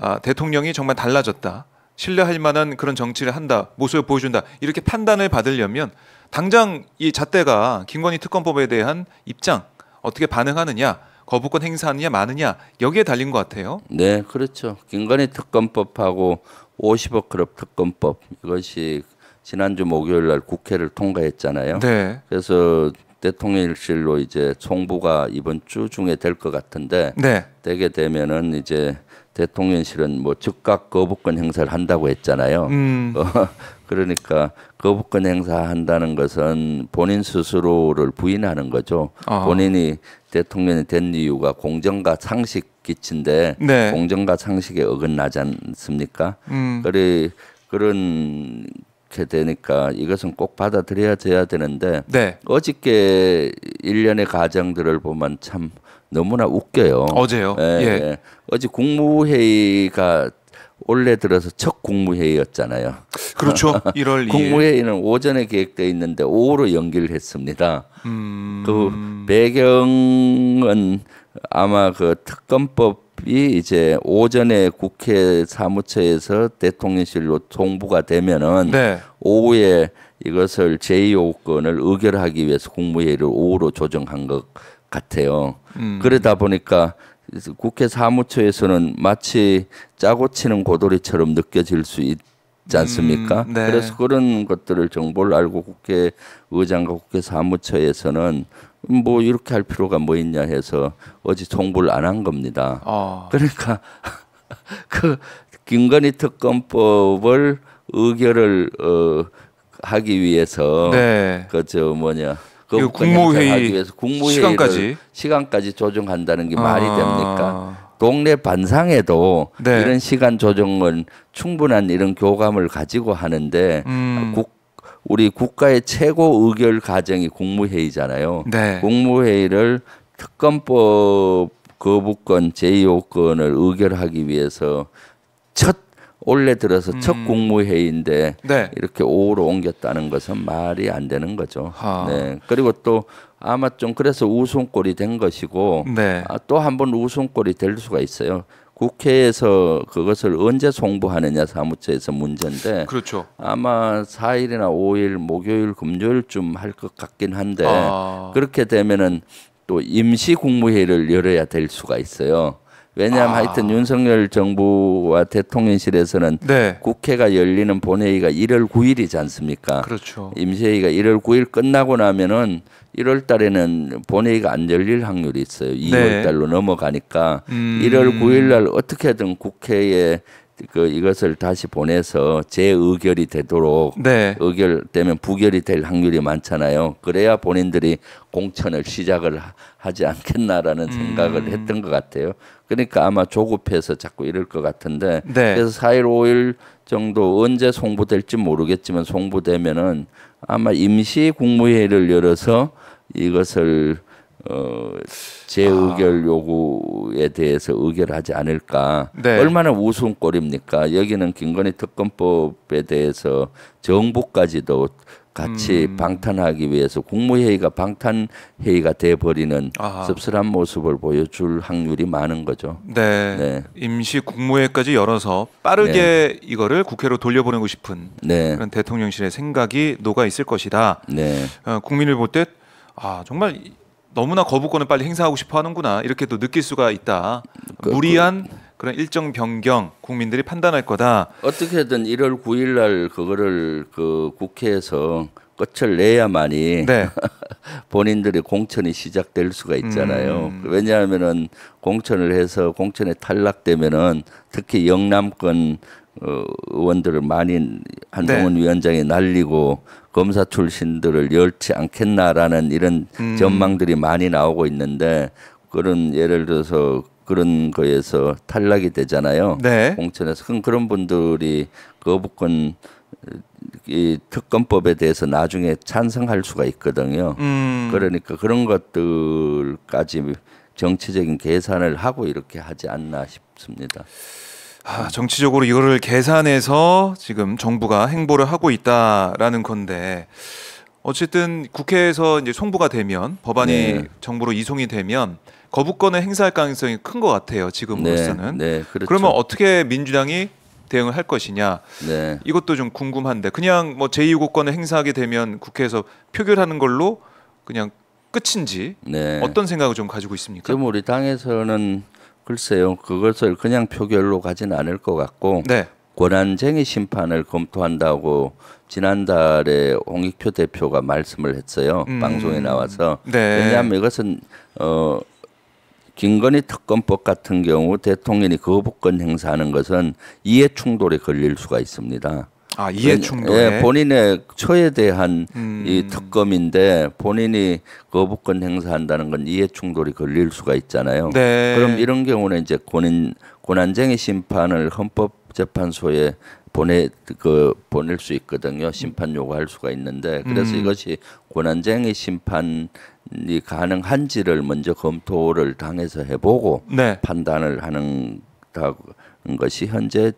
아, 대통령이 정말 달라졌다. 신뢰할 만한 그런 정치를 한다, 모습을 보여준다 이렇게 판단을 받으려면 당장 이 잣대가 김건희 특검법에 대한 입장 어떻게 반응하느냐, 거부권 행사하느냐 마느냐 여기에 달린 것 같아요. 네, 그렇죠. 김건희 특검법하고 50억 그룹 특검법 이것이 지난주 목요일 날 국회를 통과했잖아요. 네. 그래서 대통령실로 이제 송부가 이번 주 중에 될 것 같은데 네. 되게 되면은 이제 대통령실은 뭐 즉각 거부권 행사를 한다고 했잖아요. 음. 어, 그러니까 거부권 행사한다는 것은 본인 스스로를 부인하는 거죠. 아. 본인이 대통령이 된 이유가 공정과 상식 기치인데 네. 공정과 상식에 어긋나지 않습니까? 음. 그래 그런 게 되니까 이것은 꼭 받아들여야 돼야 되는데 네. 어저께 일련의 가정들을 보면 참 너무나 웃겨요. 어제요. 예, 예, 예. 어제 국무회의가 올해 들어서 첫 국무회의였잖아요. 그렇죠. 1월 2일. 국무회의는 오전에 계획돼 있는데 오후로 연기를 했습니다. 음... 그 배경은 아마 그 특검법이 이제 오전에 국회 사무처에서 대통령실로 통보가 되면은 네. 오후에 이것을 제2호권을 의결하기 위해서 국무회의를 오후로 조정한 것 같아요. 음. 그러다 보니까 국회 사무처에서는 마치 짜고 치는 고도리처럼 느껴질 수 있. 지 음, 않습니까? 음, 네. 그래서 그런 것들을 정보를 알고 국회 의장과 국회 사무처에서는 뭐 이렇게 할 필요가 뭐 있냐 해서 어제 정보를 안 한 겁니다. 어. 그러니까 그 김건희 특검법을 의결을 어 하기 위해서 네. 그저 뭐냐 그, 그 국무회의 위해서 국무회의 시간까지 시간까지 조정한다는 게 말이 아. 됩니까? 동네 반상에도 네. 이런 시간 조정은 충분한 이런 교감을 가지고 하는데 음. 국 우리 국가의 최고 의결 과정이 국무회의잖아요. 네. 국무회의를 특검법 거부권 제이호권을 의결하기 위해서 첫 올해 들어서 음. 첫 국무회의인데 네. 이렇게 오후로 옮겼다는 것은 말이 안 되는 거죠. 하. 네. 그리고 또 아마 좀 그래서 우승골이 된 것이고 네. 아, 또한 번 우승골이 될 수가 있어요. 국회에서 그것을 언제 송부하느냐 사무처에서 문제인데 그렇죠. 아마 4일이나 5일 목요일 금요일쯤 할 것 같긴 한데 아. 그렇게 되면은 또 임시 국무회의를 열어야 될 수가 있어요. 왜냐하면 아. 하여튼 윤석열 정부와 대통령실에서는 네. 국회가 열리는 본회의가 1월 9일이지 않습니까? 그렇죠. 임시회의가 1월 9일 끝나고 나면은 1월 달에는 본회의가 안 열릴 확률이 있어요. 2월 네. 달로 넘어가니까 음. 1월 9일 날 어떻게든 국회에 그 이것을 다시 보내서 재의결이 되도록 네. 의결되면 부결이 될 확률이 많잖아요. 그래야 본인들이 공천을 시작을 하지 않겠나라는 음. 생각을 했던 것 같아요. 그러니까 아마 조급해서 자꾸 이럴 것 같은데 네. 그래서 4일 5일 정도 언제 송부될지 모르겠지만 송부되면은 아마 임시 국무회의를 열어서 이것을 어, 재의결 아. 요구에 대해서 의결하지 않을까. 네. 얼마나 우스운꼴입니까? 여기는 김건희 특검법에 대해서 정부까지도 같이 음. 방탄하기 위해서 국무회의가 방탄회의가 돼버리는 아하. 씁쓸한 모습을 보여줄 확률이 많은 거죠. 네. 네. 임시 국무회의까지 열어서 빠르게 네. 이거를 국회로 돌려보내고 싶은 네. 그런 대통령실의 생각이 녹아 있을 것이다. 네. 어, 국민을 볼때 아 정말 너무나 거부권을 빨리 행사하고 싶어 하는구나 이렇게 또 느낄 수가 있다. 그, 무리한 그, 런 일정 변경 국민들이 판단할 거다. 어떻게든 1월 9일 날 그거를 그 국회에서 끝을 내야만이 네. 본인들의 공천이 시작될 수가 있잖아요. 음. 그 왜냐하면은 공천을 해서 공천에 탈락되면은 특히 영남권 어, 의원들을 많이 한동훈 네. 위원장이 날리고 검사 출신들을 열지 않겠나라는 이런 음. 전망들이 많이 나오고 있는데 그런 예를 들어서 그런 거에서 탈락이 되잖아요. 네. 공천에서 그럼 그런 분들이 거부권 이 특검법에 대해서 나중에 찬성할 수가 있거든요. 음. 그러니까 그런 것들까지 정치적인 계산을 하고 이렇게 하지 않나 싶습니다. 아, 정치적으로 이거를 계산해서 지금 정부가 행보를 하고 있다라는 건데 어쨌든 국회에서 이제 송부가 되면 법안이 네. 정부로 이송이 되면 거부권을 행사할 가능성이 큰 것 같아요 지금으로서는. 네, 네, 그렇죠. 그러면 어떻게 민주당이 대응을 할 것이냐 네. 이것도 좀 궁금한데 그냥 뭐 제2유권을 행사하게 되면 국회에서 표결하는 걸로 그냥 끝인지 네. 어떤 생각을 좀 가지고 있습니까? 지금 우리 당에서는 글쎄요, 그것을 그냥 표결로 가진 않을 것 같고 네. 권한쟁의 심판을 검토한다고 지난달에 홍익표 대표가 말씀을 했어요 음. 방송에 나와서 네. 왜냐하면 이것은 어 김건희 특검법 같은 경우 대통령이 거부권 행사하는 것은 이해 충돌에 걸릴 수가 있습니다. 아 이해 충돌. 예, 본인의 처에 대한 음. 이 특검인데 본인이 거부권 행사한다는 건 이해 충돌이 걸릴 수가 있잖아요. 네. 그럼 이런 경우는 이제 권인 권한쟁의 심판을 헌법재판소에 보내 그 보낼 수 있거든요. 심판 요구할 수가 있는데 그래서 음. 이것이 권한쟁의 심판이 가능한지를 먼저 검토를 당해서 해보고 네. 판단을 하는 다고 것이 현재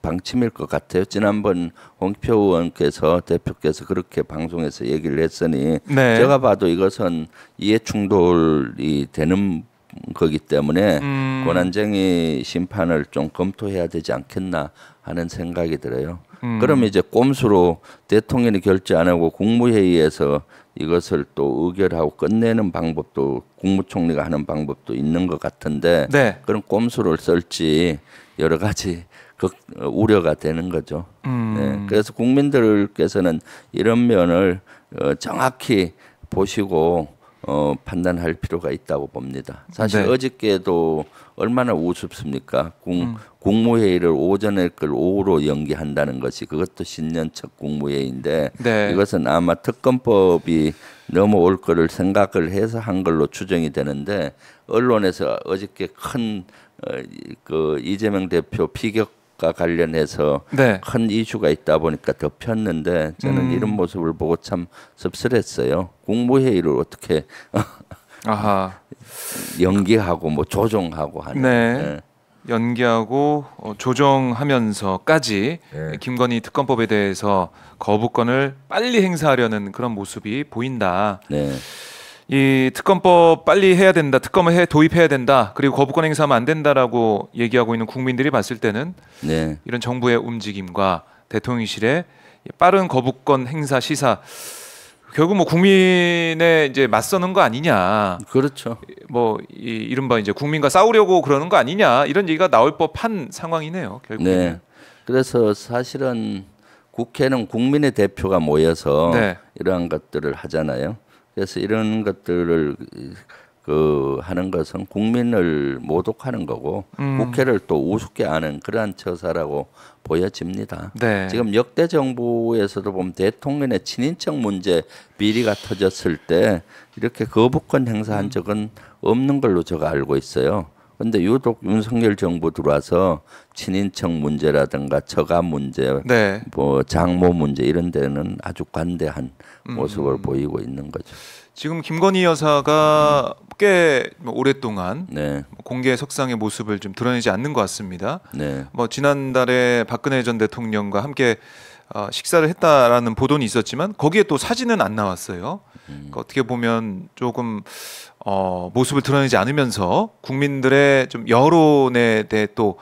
방침일 것 같아요. 지난번 홍표 의원께서 대표께서 그렇게 방송에서 얘기를 했으니 네. 제가 봐도 이것은 이해 충돌이 되는 거기 때문에 음. 권한쟁의 심판을 좀 검토해야 되지 않겠나 하는 생각이 들어요. 음. 그럼 이제 꼼수로 대통령이 결재 안 하고 국무회의에서 이것을 또 의결하고 끝내는 방법도 국무총리가 하는 방법도 있는 것 같은데 네. 그런 꼼수를 쓸지 여러 가지 그 우려가 되는 거죠. 음. 네. 그래서 국민들께서는 이런 면을 어, 정확히 보시고 어, 판단할 필요가 있다고 봅니다. 사실 네. 어저께도 얼마나 우습습니까? 국, 음. 국무회의를 오전에 걸 그 오후로 연기한다는 것이 그것도 신년 첫 국무회의인데 네. 이것은 아마 특검법이 넘어올 거를 생각을 해서 한 걸로 추정이 되는데 언론에서 어저께 큰 어, 그 이재명 대표 피격과 관련해서 네. 큰 이슈가 있다 보니까 덮였는데 저는 음. 이런 모습을 보고 참 씁쓸했어요. 국무회의를 어떻게 아하. 연기하고 뭐 조정하고 하는. 네. 네. 연기하고 어, 조정하면서까지 네. 김건희 특검법에 대해서 거부권을 빨리 행사하려는 그런 모습이 보인다. 네. 이 특검법 빨리 해야 된다, 특검을 해 도입해야 된다, 그리고 거부권 행사하면 안 된다라고 얘기하고 있는 국민들이 봤을 때는 네. 이런 정부의 움직임과 대통령실의 빠른 거부권 행사 시사 결국 뭐국민에 이제 맞서는 거 아니냐. 그렇죠. 뭐 이, 이른바 이제 국민과 싸우려고 그러는 거 아니냐 이런 얘기가 나올 법한 상황이네요. 결국. 네. 그래서 사실은 국회는 국민의 대표가 모여서 네. 이러한 것들을 하잖아요. 그래서 이런 것들을 그 하는 것은 국민을 모독하는 거고 음. 국회를 또 우습게 아는 그러한 처사라고 보여집니다. 네. 지금 역대 정부에서도 보면 대통령의 친인척 문제 비리가 터졌을 때 이렇게 거부권 행사한 음. 적은 없는 걸로 제가 알고 있어요. 근데 유독 윤석열 정부 들어와서 친인척 문제라든가 처가 문제, 네. 뭐 장모 문제 이런 데는 아주 관대한 음. 모습을 음. 보이고 있는 거죠. 지금 김건희 여사가 음. 꽤 오랫동안 네. 공개 석상의 모습을 좀 드러내지 않는 것 같습니다. 네. 뭐 지난달에 박근혜 전 대통령과 함께 어, 식사를 했다라는 보도는 있었지만 거기에 또 사진은 안 나왔어요. 음. 그 어떻게 보면 조금 어, 모습을 드러내지 않으면서 국민들의 좀 여론에 대해 또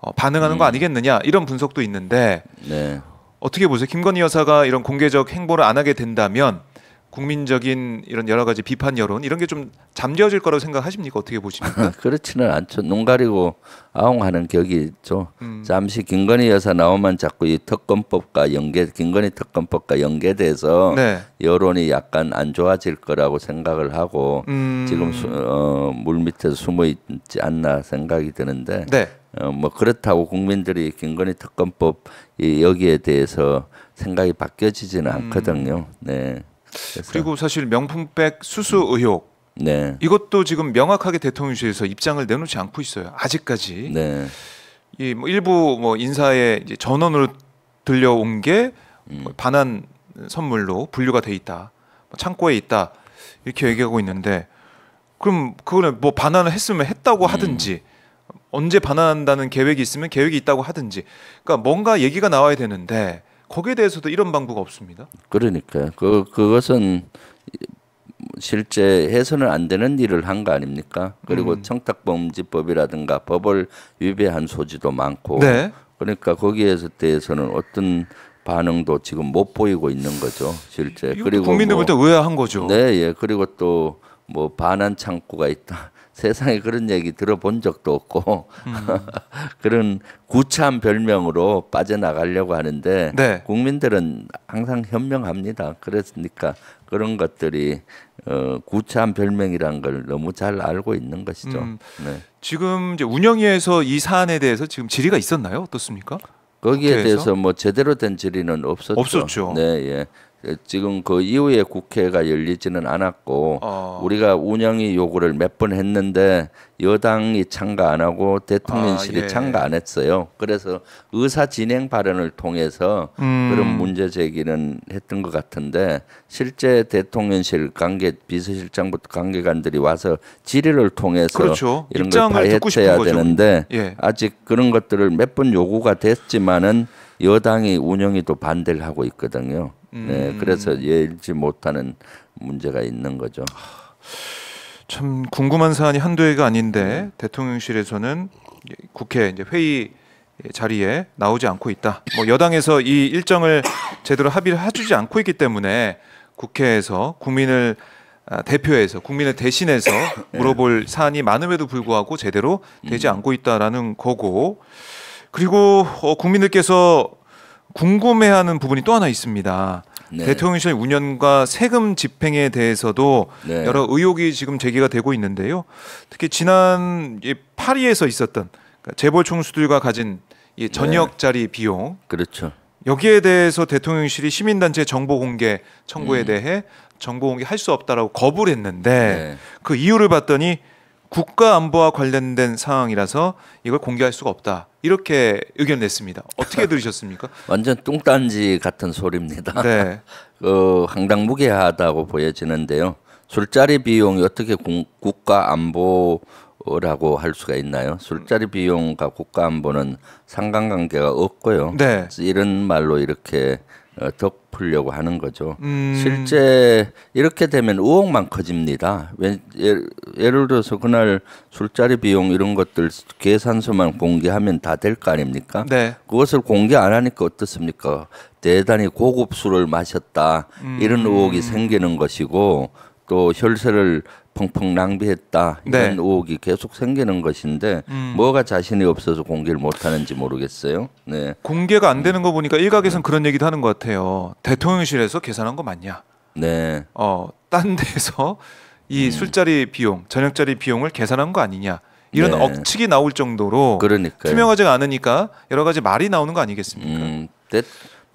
어, 반응하는 음. 거 아니겠느냐 이런 분석도 있는데 네. 어떻게 보세요? 김건희 여사가 이런 공개적 행보를 안 하게 된다면 국민적인 이런 여러 가지 비판 여론 이런 게 좀 잠재워질 거라고 생각하십니까? 어떻게 보십니까? 그렇지는 않죠. 눈 가리고 아웅하는 격이 있죠. 음. 잠시 김건희 여사 나오면 자꾸 이 특검법과 연계 김건희 특검법과 연계돼서 네. 여론이 약간 안 좋아질 거라고 생각을 하고 음. 지금 어, 물 밑에 서 숨어 있지 않나 생각이 드는데 네. 어, 뭐 그렇다고 국민들이 김건희 특검법 여기에 대해서 생각이 바뀌어지지는 음. 않거든요. 네. 그래서. 그리고 사실 명품백 수수 음. 의혹 네. 이것도 지금 명확하게 대통령실에서 입장을 내놓지 않고 있어요. 아직까지. 네. 이 뭐 일부 뭐 인사의 이제 전원으로 들려온 게 음. 뭐 반환 선물로 분류가 돼 있다. 뭐 창고에 있다. 이렇게 얘기하고 있는데 그럼 그거는 뭐 반환을 했으면 했다고 음. 하든지 음. 언제 반환한다는 계획이 있으면 계획이 있다고 하든지 그러니까 뭔가 얘기가 나와야 되는데 거기에 대해서도 이런 방법가 없습니다. 그러니까 그 그것은 실제 해서는 안 되는 일을 한 거 아닙니까? 그리고 음. 청탁범죄법이라든가 법을 위배한 소지도 많고 네. 그러니까 거기에서 대해서는 어떤 반응도 지금 못 보이고 있는 거죠 실제 그리고 국민들 뭐, 볼때 의아한 거죠. 네, 예 그리고 또 뭐 반환 창구가 있다. 세상에 그런 얘기 들어본 적도 없고 음. 그런 구차한 별명으로 빠져나가려고 하는데 네. 국민들은 항상 현명합니다. 그랬으니까 그런 것들이 어, 구차한 별명이란 걸 너무 잘 알고 있는 것이죠. 음. 네. 지금 이제 운영위에서 이 사안에 대해서 지금 질의가 있었나요? 어떻습니까? 거기에 대해서 뭐 제대로 된 질의는 없었죠. 없었죠. 네, 예. 지금 그 이후에 국회가 열리지는 않았고 어. 우리가 운영위 요구를 몇 번 했는데 여당이 참가 안 하고 대통령실이 아, 예. 참가 안 했어요. 그래서 의사 진행 발언을 통해서 음. 그런 문제 제기는 했던 것 같은데 실제 대통령실 관계 비서실장부터 관계관들이 와서 질의를 통해서 그렇죠. 이런 걸 발표해야 되는데 예. 아직 그런 것들을 몇 번 요구가 됐지만은 여당이 운영위도 반대를 하고 있거든요. 네, 음. 네, 그래서 예일지 못하는 문제가 있는 거죠. 참 궁금한 사안이 한두 해가 아닌데 네. 대통령실에서는 국회 이제 회의 자리에 나오지 않고 있다. 뭐 여당에서 이 일정을 제대로 합의를 해주지 않고 있기 때문에 국회에서 국민을 아, 대표해서 국민을 대신해서 네. 물어볼 사안이 많음에도 불구하고 제대로 되지 음. 않고 있다라는 거고 그리고 어, 국민들께서 궁금해하는 부분이 또 하나 있습니다. 네. 대통령실 운영과 세금 집행에 대해서도 네. 여러 의혹이 지금 제기가 되고 있는데요. 특히 지난 파리에서 있었던 그러니까 재벌 총수들과 가진 이 저녁 네. 자리 비용, 그렇죠. 여기에 대해서 대통령실이 시민단체 정보 공개 청구에 음. 대해 정보 공개할 수 없다라고 거부를 했는데 네. 그 이유를 봤더니 국가 안보와 관련된 상황이라서 이걸 공개할 수가 없다. 이렇게 의견 냈습니다. 어떻게 들으셨습니까? 완전 뚱딴지 같은 소리입니다. 네. 어, 황당무계하다고 보여지는데요. 술자리 비용이 어떻게 공, 국가 안보라고 할 수가 있나요? 술자리 비용과 국가 안보는 상관관계가 없고요. 네. 이런 말로 이렇게 어, 덮으려고 하는 거죠. 음. 실제 이렇게 되면 의혹만 커집니다. 예, 예를 들어서 그날 술자리 비용 이런 것들 계산서만 공개하면 다 될 거 아닙니까? 네. 그것을 공개 안 하니까 어떻습니까? 대단히 고급 술을 마셨다 이런 음. 의혹이 생기는 것이고 또 그 혈세를 펑펑 낭비했다 이런 네. 의혹이 계속 생기는 것인데 음. 뭐가 자신이 없어서 공개를 못하는지 모르겠어요. 네. 공개가 안 되는 음. 거 보니까 일각에선 음. 그런 얘기도 하는 것 같아요. 대통령실에서 계산한 거 맞냐? 네. 어, 딴 데서 이 음. 술자리 비용, 저녁자리 비용을 계산한 거 아니냐? 이런 네. 억측이 나올 정도로 그러니까요. 투명하지가 않으니까 여러 가지 말이 나오는 거 아니겠습니까? 음,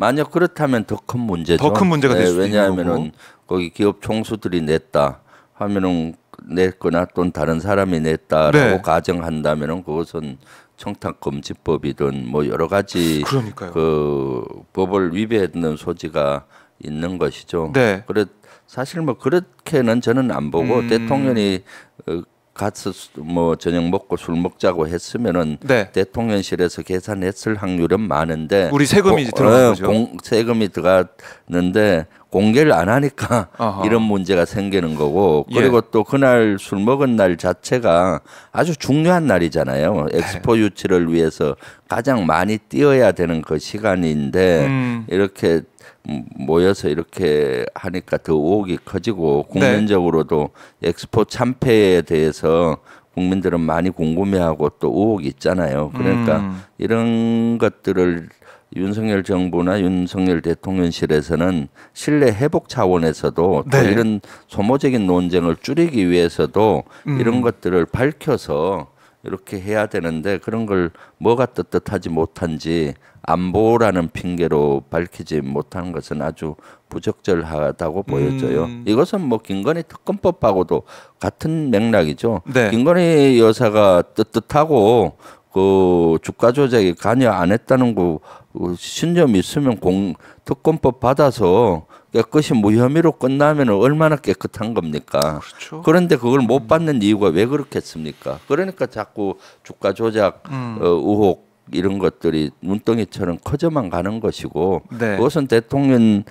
만약 그렇다면 더 큰 문제죠. 더 큰 문제가 될 네, 수도 왜냐하면은 거기 기업 총수들이 냈다 하면은 냈거나 또는 다른 사람이 냈다라고 네. 가정한다면은 그것은 청탁 금지법이든 뭐 여러 가지 그러니까요. 그 법을 위배하는 소지가 있는 것이죠. 네. 그래 사실 뭐 그렇게는 저는 안 보고 음... 대통령이 어, 가서 뭐 저녁 먹고 술 먹자고 했으면은 네. 대통령실에서 계산했을 확률은 많은데 우리 세금이 들어간 어, 거죠. 공, 세금이 들어갔는데 공개를 안 하니까 아하. 이런 문제가 생기는 거고 예. 그리고 예. 또 그날 술 먹은 날 자체가 아주 중요한 날이잖아요. 네. 엑스포 유치를 위해서 가장 많이 뛰어야 되는 그 시간인데 음. 이렇게 모여서 이렇게 하니까 더 우혹이 커지고 네. 국민적으로도 네. 엑스포 참패에 대해서 국민들은 많이 궁금해하고 또 우혹이 있잖아요. 그러니까 음. 이런 것들을 윤석열 정부나 윤석열 대통령실에서는 신뢰 회복 차원에서도 네. 또 이런 소모적인 논쟁을 줄이기 위해서도 음. 이런 것들을 밝혀서 이렇게 해야 되는데 그런 걸 뭐가 떳떳하지 못한지 안보라는 핑계로 밝히지 못한 것은 아주 부적절하다고 음. 보여져요. 이것은 뭐 김건희 특검법하고도 같은 맥락이죠. 네. 김건희 여사가 떳떳하고 그 주가 조작에 관여 안 했다는 거 그 신념이 있으면 공 특검법 받아서 깨끗이 무혐의로 끝나면 얼마나 깨끗한 겁니까? 그렇죠. 그런데 그걸 못 음. 받는 이유가 왜 그렇겠습니까? 그러니까 자꾸 주가 조작 음. 어, 의혹 이런 것들이 눈덩이처럼 커져만 가는 것이고 네. 그것은 대통령에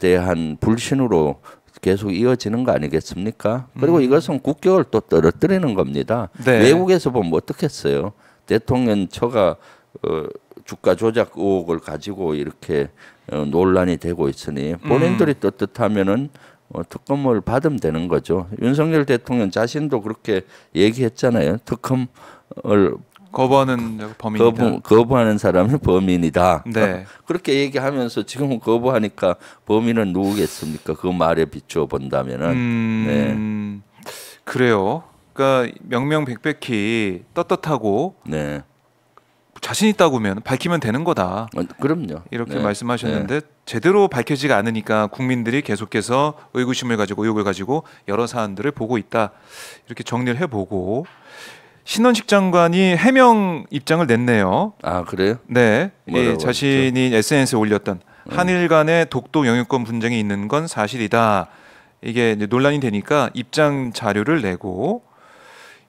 대한 불신으로 계속 이어지는 거 아니겠습니까? 그리고 음. 이것은 국격을 또 떨어뜨리는 겁니다. 네. 외국에서 보면 어떻겠어요? 대통령처가 어, 주가 조작 의혹을 가지고 이렇게 어, 논란이 되고 있으니 음. 본인들이 음. 떳떳하면은 어, 특검을 받으면 되는 거죠. 윤석열 대통령 자신도 그렇게 얘기했잖아요. 특검을 거부하는 범인이다. 거부, 하는 사람이 범인이다. 네. 그렇게 얘기하면서 지금 거부하니까 범인은 누구겠습니까? 그 말에 비추어 본다면은. 음... 네. 그래요. 그러니까 명명백백히 떳떳하고 네. 자신 있다고 면 밝히면 되는 거다. 어, 그럼요. 이렇게 네. 말씀하셨는데 네. 제대로 밝혀지가 않으니까 국민들이 계속해서 의구심을 가지고 의혹을 가지고 여러 사안들을 보고 있다. 이렇게 정리를 해보고 신원식 장관이 해명 입장을 냈네요. 아 그래요? 네. 예, 자신이 SNS에 올렸던 음. 한일 간의 독도 영유권 분쟁이 있는 건 사실이다. 이게 논란이 되니까 입장 자료를 내고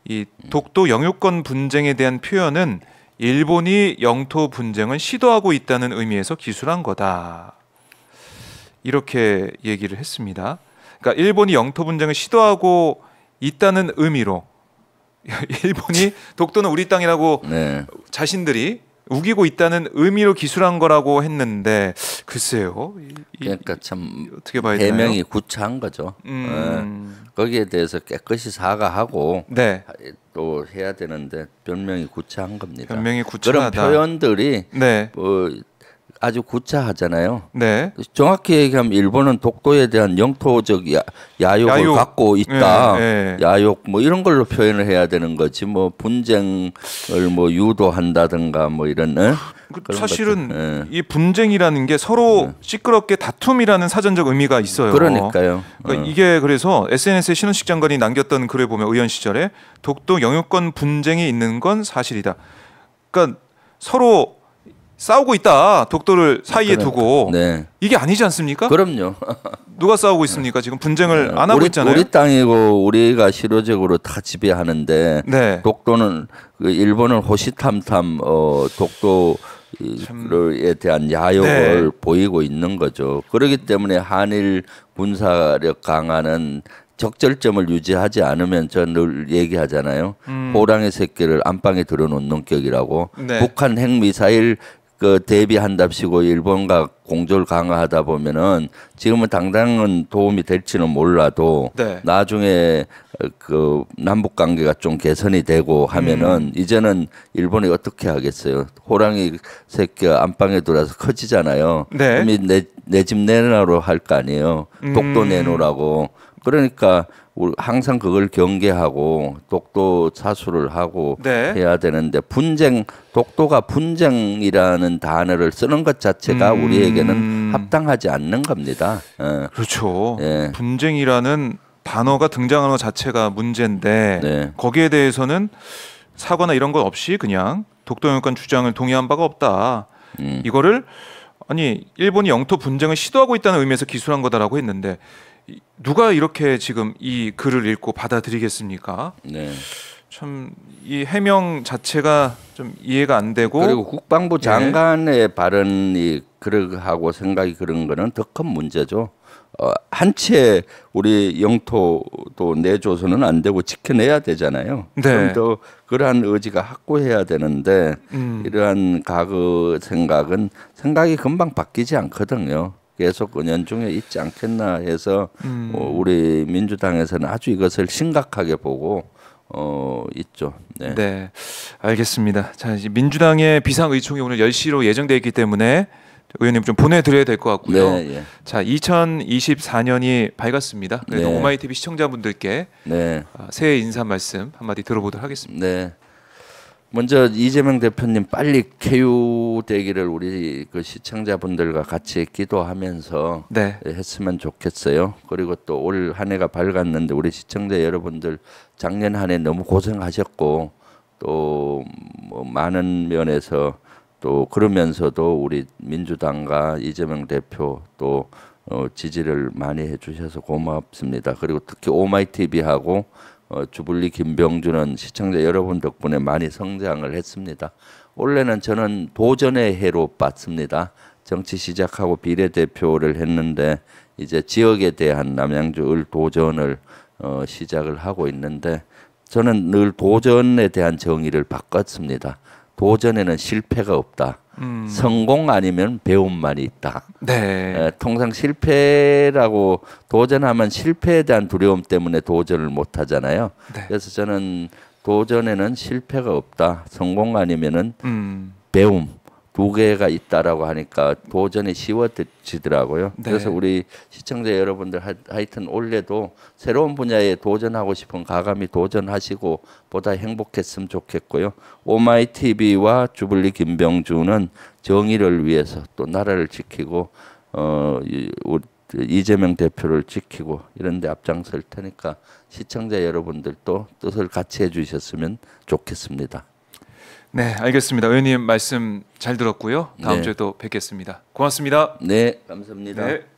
이 독도 영유권 분쟁에 대한 표현은 일본이 영토 분쟁을 시도하고 있다는 의미에서 기술한 거다. 이렇게 얘기를 했습니다. 그러니까 일본이 영토 분쟁을 시도하고 있다는 의미로 일본이 독도는 우리 땅이라고 네. 자신들이 우기고 있다는 의미로 기술한 거라고 했는데 글쎄요. 그러니까 참 어떻게 봐야 되나요? 구차한 거죠. 음. 어, 거기에 대해서 깨끗이 사과하고 네. 또 해야 되는데 변명이 구차한 겁니다. 변명이 구차하다. 그런 표현들이 네. 뭐 아주 구차하잖아요. 네. 정확히 얘기하면 일본은 독도에 대한 영토적 야, 욕을 야욕. 갖고 있다. 네, 네. 야욕 뭐 이런 걸로 표현을 해야 되는 거지. 뭐 분쟁을 뭐 유도한다든가 뭐 이런. 네? 사실은 예. 이 분쟁이라는 게 서로 시끄럽게 다툼이라는 사전적 의미가 있어요. 그러니까요. 그러니까 어. 이게 그래서 SNS에 신원식 장관이 남겼던 글을 보면 의원 시절에 독도 영유권 분쟁이 있는 건 사실이다. 그러니까 서로 싸우고 있다. 독도를 사이에 그러니까. 두고 네. 이게 아니지 않습니까? 그럼요. 누가 싸우고 있습니까? 지금 분쟁을 네. 안 하고 우리, 있잖아요. 우리 땅이고 우리가 실효적으로 다 지배하는데 네. 독도는 그 일본은 호시탐탐 어, 독도 에 대한 야욕을 네. 보이고 있는 거죠. 그렇기 때문에 한일 군사력 강화는 적절점을 유지하지 않으면 저늘 얘기하잖아요. 음. 호랑이 새끼를 안방에 들여놓는 격이라고. 네. 북한 핵미사일 그 대비한답시고 일본과 공조를 강화하다 보면은 지금은 당장은 도움이 될지는 몰라도 네. 나중에 그 남북 관계가 좀 개선이 되고 하면은 음. 이제는 일본이 어떻게 하겠어요? 호랑이 새끼 안방에 들어와서 커지잖아요. 네. 그 내내 집 내놔로 할 거 아니에요. 독도 음. 내놓으라고. 그러니까 항상 그걸 경계하고 독도 차수를 하고 네. 해야 되는데 분쟁 독도가 분쟁이라는 단어를 쓰는 것 자체가 음... 우리에게는 합당하지 않는 겁니다. 예. 그렇죠. 예. 분쟁이라는 단어가 등장하는 것 자체가 문제인데 네. 거기에 대해서는 사과나 이런 것 없이 그냥 독도 영유권 주장을 동의한 바가 없다. 음. 이거를 아니 일본이 영토 분쟁을 시도하고 있다는 의미에서 기술한 거다라고 했는데 누가 이렇게 지금 이 글을 읽고 받아들이겠습니까? 네. 참이 해명 자체가 좀 이해가 안 되고 그리고 국방부 예. 장관의 네. 발언이 그러하고 생각이 그런 거는 더큰 문제죠. 어, 한채 우리 영토도 내줘서는 안 되고 지켜내야 되잖아요. 네. 좀더 그러한 의지가 확고해야 되는데 음. 이러한 과거 생각은 생각이 금방 바뀌지 않거든요. 계속 연중에 있지 않겠나 해서 음. 어, 우리 민주당에서는 아주 이것을 심각하게 보고 어, 있죠. 네. 네. 알겠습니다. 자, 이제 민주당의 비상의총이 오늘 10시로 예정돼 있기 때문에 의원님 좀 보내드려야 될 것 같고요. 네, 예. 자, 2024년이 밝았습니다. 그래도 네. 오마이TV 시청자분들께 네. 아, 새해 인사 말씀 한마디 들어보도록 하겠습니다. 네. 먼저 이재명 대표님 빨리 쾌유되기를 우리 그 시청자분들과 같이 기도하면서 네. 했으면 좋겠어요. 그리고 또 올 한 해가 밝았는데 우리 시청자 여러분들 작년 한 해 너무 고생하셨고 또뭐 많은 면에서 또 그러면서도 우리 민주당과 이재명 대표 또어 지지를 많이 해주셔서 고맙습니다. 그리고 특히 오마이TV하고 어, 주블리 김병준은 시청자 여러분 덕분에 많이 성장을 했습니다. 원래는 저는 도전의 해로 봤습니다. 정치 시작하고 비례대표를 했는데 이제 지역에 대한 남양주 을 도전을 어, 시작을 하고 있는데 저는 늘 도전에 대한 정의를 바꿨습니다. 도전에는 실패가 없다. 음. 성공 아니면 배움만이 있다. 네. 에, 통상 실패라고 도전하면 실패에 대한 두려움 때문에 도전을 못 하잖아요. 네. 그래서 저는 도전에는 실패가 없다. 성공 아니면은 음. 배움. 두 개가 있다라고 하니까 도전이 쉬워지더라고요. 네. 그래서 우리 시청자 여러분들 하여튼 올해도 새로운 분야에 도전하고 싶은 가감이 도전하시고 보다 행복했으면 좋겠고요. 오마이 TV와 주블리 김병준은 정의를 위해서 또 나라를 지키고 어 이재명 대표를 지키고 이런 데 앞장설 테니까 시청자 여러분들도 뜻을 같이 해 주셨으면 좋겠습니다. 네, 알겠습니다. 의원님 말씀 잘 들었고요. 다음 네. 주에 또 뵙겠습니다. 고맙습니다. 네, 감사합니다. 네.